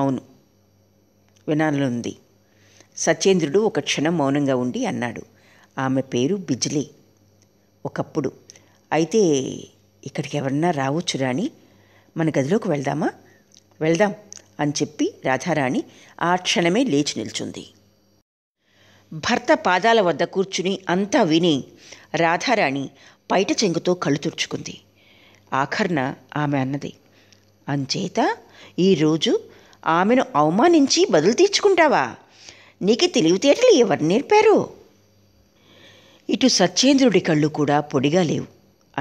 అవును వినాలనుంది సత్యేంద్రుడు ఒక క్షణం మౌనంగా ఉండి అన్నాడు ఆమె పేరు బిజ్లీ ఒకప్పుడు అయితే ఇక్కడికి ఎవరన్నా రావచ్చు రాణి మన గదిలోకి వెళ్దామా వెళ్దాం అని చెప్పి రాధారాణి ఆ క్షణమే లేచి నిల్చుంది భర్త పాదాల వద్ద కూర్చుని అంతా విని రాధారాణి పైట చెంగుతో కళ్ళు తుడుచుకుంది ఆఖర్న ఆమె అన్నది అంచేత ఈరోజు ఆమెను అవమానించి బదులు తీర్చుకుంటావా నీకు తెలివితేటలు ఎవరు నేర్పారు ఇటు సత్యేంద్రుడి కళ్ళు కూడా పొడిగా లేవు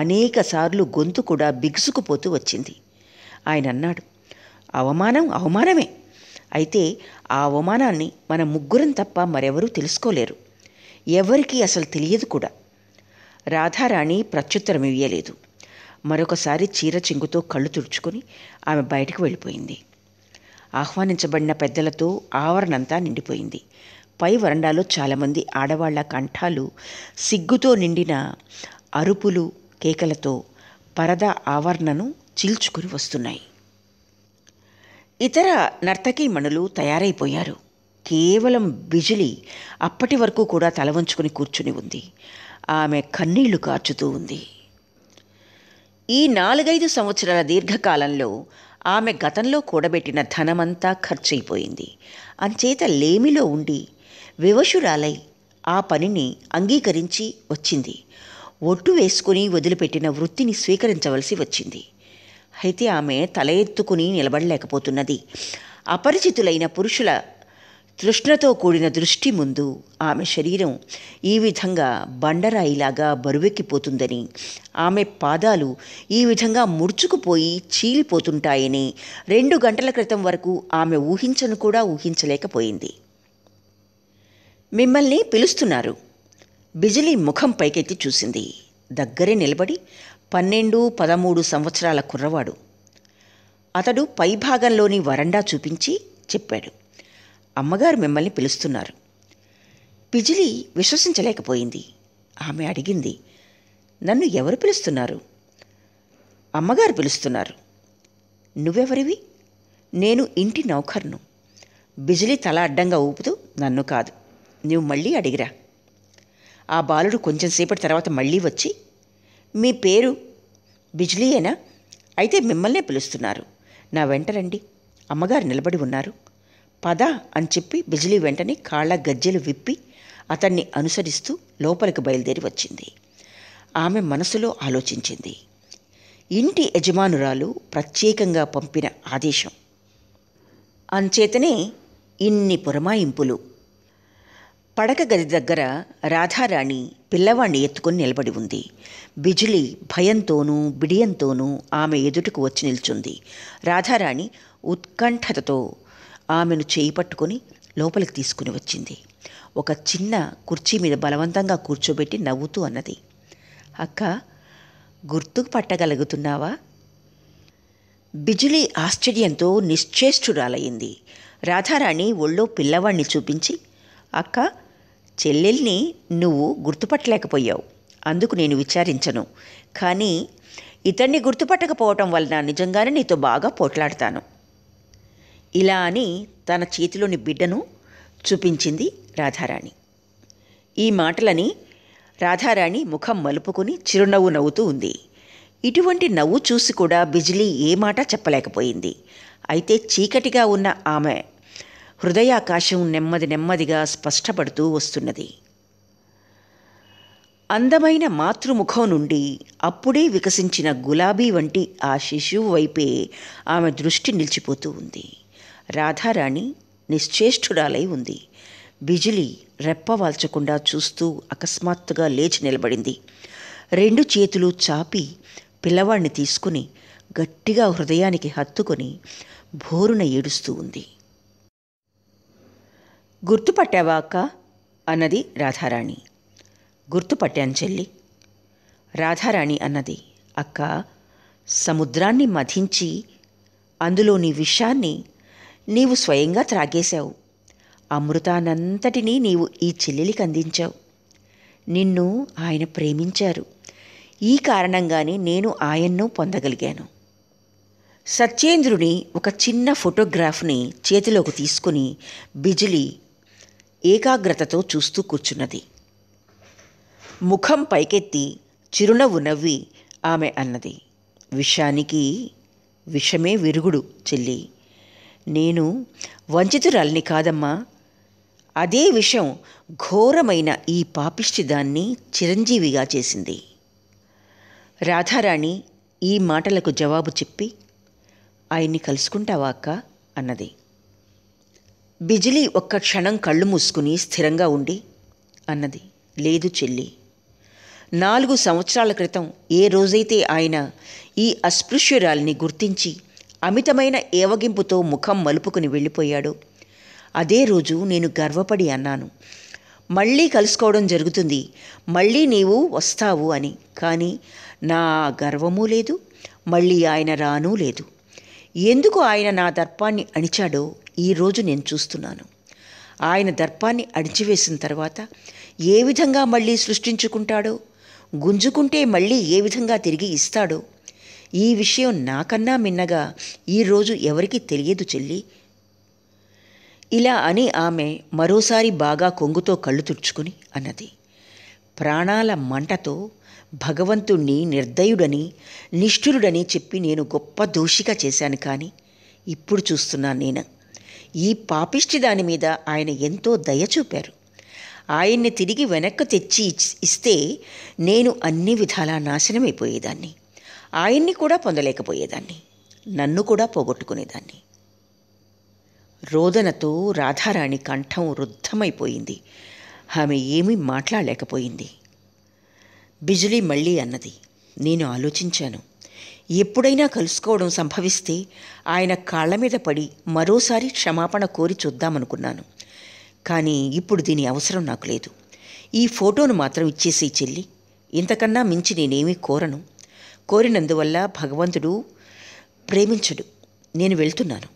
అనేకసార్లు గొంతు కూడా బిగుసుకుపోతూ వచ్చింది ఆయన అన్నాడు అవమానం అవమానమే అయితే ఆ అవమానాన్ని మన ముగ్గురం తప్ప మరెవరూ తెలుసుకోలేరు ఎవరికీ అసలు తెలియదు కూడా రాధారాణి ప్రత్యుత్తరం ఇవ్వలేదు మరొకసారి చీర చింగుతో కళ్ళు తుడుచుకుని ఆమె బయటకు వెళ్ళిపోయింది ఆహ్వానించబడిన పెద్దలతో ఆవరణంతా నిండిపోయింది పై వరండాలో చాలామంది ఆడవాళ్ల కంఠాలు సిగ్గుతో నిండిన అరుపులు కేకలతో పరదా ఆవరణను చీల్చుకుని వస్తున్నాయి ఇతర మణులు తయారైపోయారు కేవలం బిజిలి అప్పటి వరకు కూడా తల కూర్చుని ఉంది ఆమె కన్నీళ్లు కార్చుతూ ఉంది ఈ నాలుగైదు సంవత్సరాల దీర్ఘకాలంలో ఆమె గతంలో కూడబెట్టిన ధనమంతా ఖర్చయిపోయింది అంచేత లేమిలో ఉండి వివశురాలై ఆ పనిని అంగీకరించి వచ్చింది ఒట్టు వేసుకుని వదిలిపెట్టిన వృత్తిని స్వీకరించవలసి వచ్చింది అయితే ఆమె తల ఎత్తుకుని నిలబడలేకపోతున్నది అపరిచితులైన పురుషుల తృష్ణతో కూడిన దృష్టి ముందు ఆమె శరీరం ఈ విధంగా బండరాయిలాగా బరువెక్కిపోతుందని ఆమె పాదాలు ఈ విధంగా ముడుచుకుపోయి చీలిపోతుంటాయని రెండు గంటల క్రితం వరకు ఆమె ఊహించను కూడా ఊహించలేకపోయింది మిమ్మల్ని పిలుస్తున్నారు బిజిలీ ముఖం పైకెత్తి చూసింది దగ్గరే నిలబడి పన్నెండు పదమూడు సంవత్సరాల కుర్రవాడు అతడు పైభాగంలోని వరండా చూపించి చెప్పాడు అమ్మగారు మిమ్మల్ని పిలుస్తున్నారు బిజిలి విశ్వసించలేకపోయింది ఆమె అడిగింది నన్ను ఎవరు పిలుస్తున్నారు అమ్మగారు పిలుస్తున్నారు నువ్వెవరివి నేను ఇంటి నౌకర్ను బిజిలి తల అడ్డంగా ఊపుతూ నన్ను కాదు నువ్వు మళ్ళీ అడిగిరా ఆ బాలుడు కొంచెంసేపటి తర్వాత మళ్ళీ వచ్చి మీ పేరు బిజ్లీయేనా అయితే మిమ్మల్నే పిలుస్తున్నారు నా వెంట రండి అమ్మగారు నిలబడి ఉన్నారు పద అని చెప్పి బిజిలీ వెంటనే కాళ్ళ గజ్జెలు విప్పి అతన్ని అనుసరిస్తూ లోపలికి బయలుదేరి వచ్చింది ఆమె మనసులో ఆలోచించింది ఇంటి యజమానురాలు ప్రత్యేకంగా పంపిన ఆదేశం అంచేతనే ఇన్ని పురమాయింపులు పడక గది దగ్గర రాధారాణి పిల్లవాణ్ణి ఎత్తుకుని నిలబడి ఉంది బిజిలి భయంతోనూ బిడియంతోనూ ఆమె ఎదుటికు వచ్చి నిల్చుంది రాధారాణి ఉత్కంఠతతో ఆమెను చేయి పట్టుకుని లోపలికి తీసుకుని వచ్చింది ఒక చిన్న కుర్చీ మీద బలవంతంగా కూర్చోబెట్టి నవ్వుతూ అన్నది అక్క గుర్తుకు పట్టగలుగుతున్నావా బిజిలీ ఆశ్చర్యంతో నిశ్చేష్ఠురాలయ్యింది రాధారాణి ఒళ్ళో పిల్లవాణ్ణి చూపించి అక్క చెల్లెల్ని నువ్వు గుర్తుపట్టలేకపోయావు అందుకు నేను విచారించను కానీ ఇతన్ని గుర్తుపట్టకపోవటం వలన నిజంగానే నీతో బాగా పోట్లాడతాను ఇలా అని తన చేతిలోని బిడ్డను చూపించింది రాధారాణి ఈ మాటలని రాధారాణి ముఖం మలుపుకుని చిరునవ్వు నవ్వుతూ ఉంది ఇటువంటి నవ్వు చూసి కూడా బిజిలీ ఏ మాట చెప్పలేకపోయింది అయితే చీకటిగా ఉన్న ఆమె హృదయాకాశం నెమ్మది నెమ్మదిగా స్పష్టపడుతూ వస్తున్నది అందమైన మాతృముఖం నుండి అప్పుడే వికసించిన గులాబీ వంటి ఆ శిశువు వైపే ఆమె దృష్టి నిలిచిపోతూ ఉంది రాధారాణి నిశ్చేష్ఠురాలై ఉంది బిజిలి రెప్పవాల్చకుండా చూస్తూ అకస్మాత్తుగా లేచి నిలబడింది రెండు చేతులు చాపి పిల్లవాడిని తీసుకుని గట్టిగా హృదయానికి హత్తుకొని భోరున ఏడుస్తూ ఉంది గుర్తుపట్టావా అక్క అన్నది రాధారాణి గుర్తుపట్టాను చెల్లి రాధారాణి అన్నది అక్క సముద్రాన్ని మధించి అందులోని విషాన్ని నీవు స్వయంగా త్రాగేశావు అమృతానంతటినీ నీవు ఈ చెల్లెలికి అందించావు నిన్ను ఆయన ప్రేమించారు ఈ కారణంగానే నేను ఆయన్ను పొందగలిగాను సత్యేంద్రుని ఒక చిన్న ఫోటోగ్రాఫ్ని చేతిలోకి తీసుకుని బిజిలీ ఏకాగ్రతతో చూస్తూ కూర్చున్నది ముఖం పైకెత్తి చిరునవ్వు నవ్వి ఆమె అన్నది విషానికి విషమే విరుగుడు చెల్లి నేను వంచితురాలిని కాదమ్మా అదే విషం ఘోరమైన ఈ పాపిష్టిదాన్ని చిరంజీవిగా చేసింది రాధారాణి ఈ మాటలకు జవాబు చెప్పి ఆయన్ని కలుసుకుంటావా అక్క అన్నది బిజిలీ ఒక్క క్షణం కళ్ళు మూసుకుని స్థిరంగా ఉండి అన్నది లేదు చెల్లి నాలుగు సంవత్సరాల క్రితం ఏ రోజైతే ఆయన ఈ అస్పృశ్యురాల్ని గుర్తించి అమితమైన ఏవగింపుతో ముఖం మలుపుకుని వెళ్ళిపోయాడో అదే రోజు నేను గర్వపడి అన్నాను మళ్ళీ కలుసుకోవడం జరుగుతుంది మళ్ళీ నీవు వస్తావు అని కానీ నా గర్వమూ లేదు మళ్ళీ ఆయన రానూ లేదు ఎందుకు ఆయన నా దర్పాన్ని అణిచాడో ఈరోజు నేను చూస్తున్నాను ఆయన దర్పాన్ని అడిచివేసిన తర్వాత ఏ విధంగా మళ్ళీ సృష్టించుకుంటాడో గుంజుకుంటే మళ్ళీ ఏ విధంగా తిరిగి ఇస్తాడో ఈ విషయం నాకన్నా మిన్నగా ఈరోజు ఎవరికి తెలియదు చెల్లి ఇలా అని ఆమె మరోసారి బాగా కొంగుతో కళ్ళు తుడుచుకుని అన్నది ప్రాణాల మంటతో భగవంతుణ్ణి నిర్దయుడని నిష్ఠురుడని చెప్పి నేను గొప్ప దోషిగా చేశాను కానీ ఇప్పుడు చూస్తున్నాను నేను ఈ పాపిష్టి దాని మీద ఆయన ఎంతో దయ చూపారు ఆయన్ని తిరిగి వెనక్కు తెచ్చి ఇస్తే నేను అన్ని విధాలా నాశనమైపోయేదాన్ని ఆయన్ని కూడా పొందలేకపోయేదాన్ని నన్ను కూడా పోగొట్టుకునేదాన్ని రోదనతో రాధారాణి కంఠం రుద్ధమైపోయింది ఆమె ఏమీ మాట్లాడలేకపోయింది బిజులీ మళ్ళీ అన్నది నేను ఆలోచించాను ఎప్పుడైనా కలుసుకోవడం సంభవిస్తే ఆయన కాళ్ల మీద పడి మరోసారి క్షమాపణ కోరి చూద్దామనుకున్నాను కానీ ఇప్పుడు దీని అవసరం నాకు లేదు ఈ ఫోటోను మాత్రం ఇచ్చేసి చెల్లి ఇంతకన్నా మించి నేనేమీ కోరను కోరినందువల్ల భగవంతుడు ప్రేమించడు నేను వెళ్తున్నాను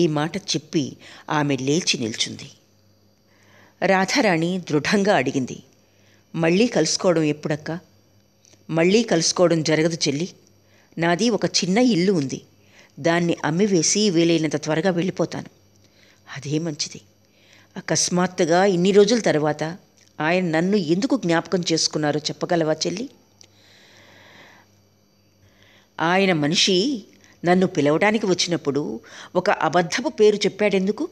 ఈ మాట చెప్పి ఆమె లేచి నిల్చుంది రాధారాణి దృఢంగా అడిగింది మళ్ళీ కలుసుకోవడం ఎప్పుడక్క మళ్ళీ కలుసుకోవడం జరగదు చెల్లి నాది ఒక చిన్న ఇల్లు ఉంది దాన్ని అమ్మివేసి వీలైనంత త్వరగా వెళ్ళిపోతాను అదే మంచిది అకస్మాత్తుగా ఇన్ని రోజుల తర్వాత ఆయన నన్ను ఎందుకు జ్ఞాపకం చేసుకున్నారో చెప్పగలవా చెల్లి ఆయన మనిషి నన్ను పిలవడానికి వచ్చినప్పుడు ఒక అబద్ధపు పేరు చెప్పాడెందుకు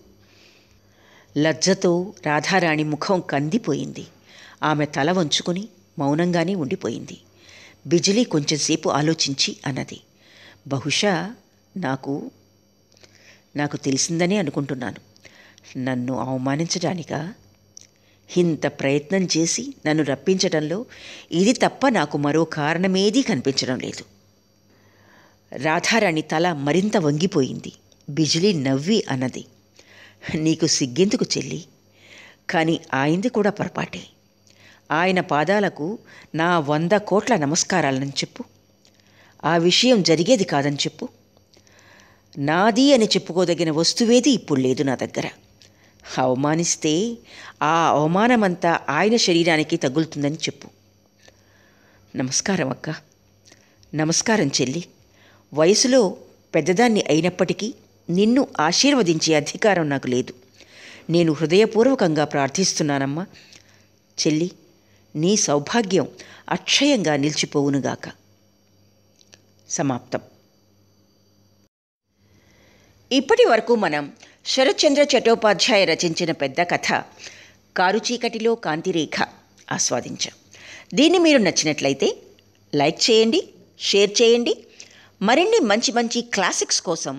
లజ్జతో రాధారాణి ముఖం కందిపోయింది ఆమె తల వంచుకుని మౌనంగానే ఉండిపోయింది బిజిలీ కొంచెంసేపు ఆలోచించి అన్నది బహుశా నాకు నాకు తెలిసిందనే అనుకుంటున్నాను నన్ను అవమానించడానికా ఇంత ప్రయత్నం చేసి నన్ను రప్పించడంలో ఇది తప్ప నాకు మరో కారణమేదీ కనిపించడం లేదు రాధారాణి తల మరింత వంగిపోయింది బిజిలీ నవ్వి అన్నది నీకు సిగ్గెందుకు చెల్లి కానీ ఆయింది కూడా పొరపాటే ఆయన పాదాలకు నా వంద కోట్ల నమస్కారాలని చెప్పు ఆ విషయం జరిగేది కాదని చెప్పు నాది అని చెప్పుకోదగిన వస్తువేది ఇప్పుడు లేదు నా దగ్గర అవమానిస్తే ఆ అవమానమంతా ఆయన శరీరానికి తగులుతుందని చెప్పు నమస్కారం అక్క నమస్కారం చెల్లి వయసులో పెద్దదాన్ని అయినప్పటికీ నిన్ను ఆశీర్వదించే అధికారం నాకు లేదు నేను హృదయపూర్వకంగా ప్రార్థిస్తున్నానమ్మా చెల్లి నీ సౌభాగ్యం అక్షయంగా నిలిచిపోవునుగాక సమాప్తం ఇప్పటి వరకు మనం శరత్చంద్ర చటోపాధ్యాయ రచించిన పెద్ద కథ కారు చీకటిలో కాంతిరేఖ ఆస్వాదించాం దీన్ని మీరు నచ్చినట్లయితే లైక్ చేయండి షేర్ చేయండి మరిన్ని మంచి మంచి క్లాసిక్స్ కోసం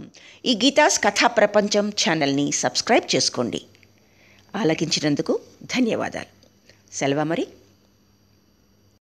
ఈ గీతాస్ కథా ప్రపంచం ఛానల్ని సబ్స్క్రైబ్ చేసుకోండి ఆలకించినందుకు ధన్యవాదాలు సెలవా మరి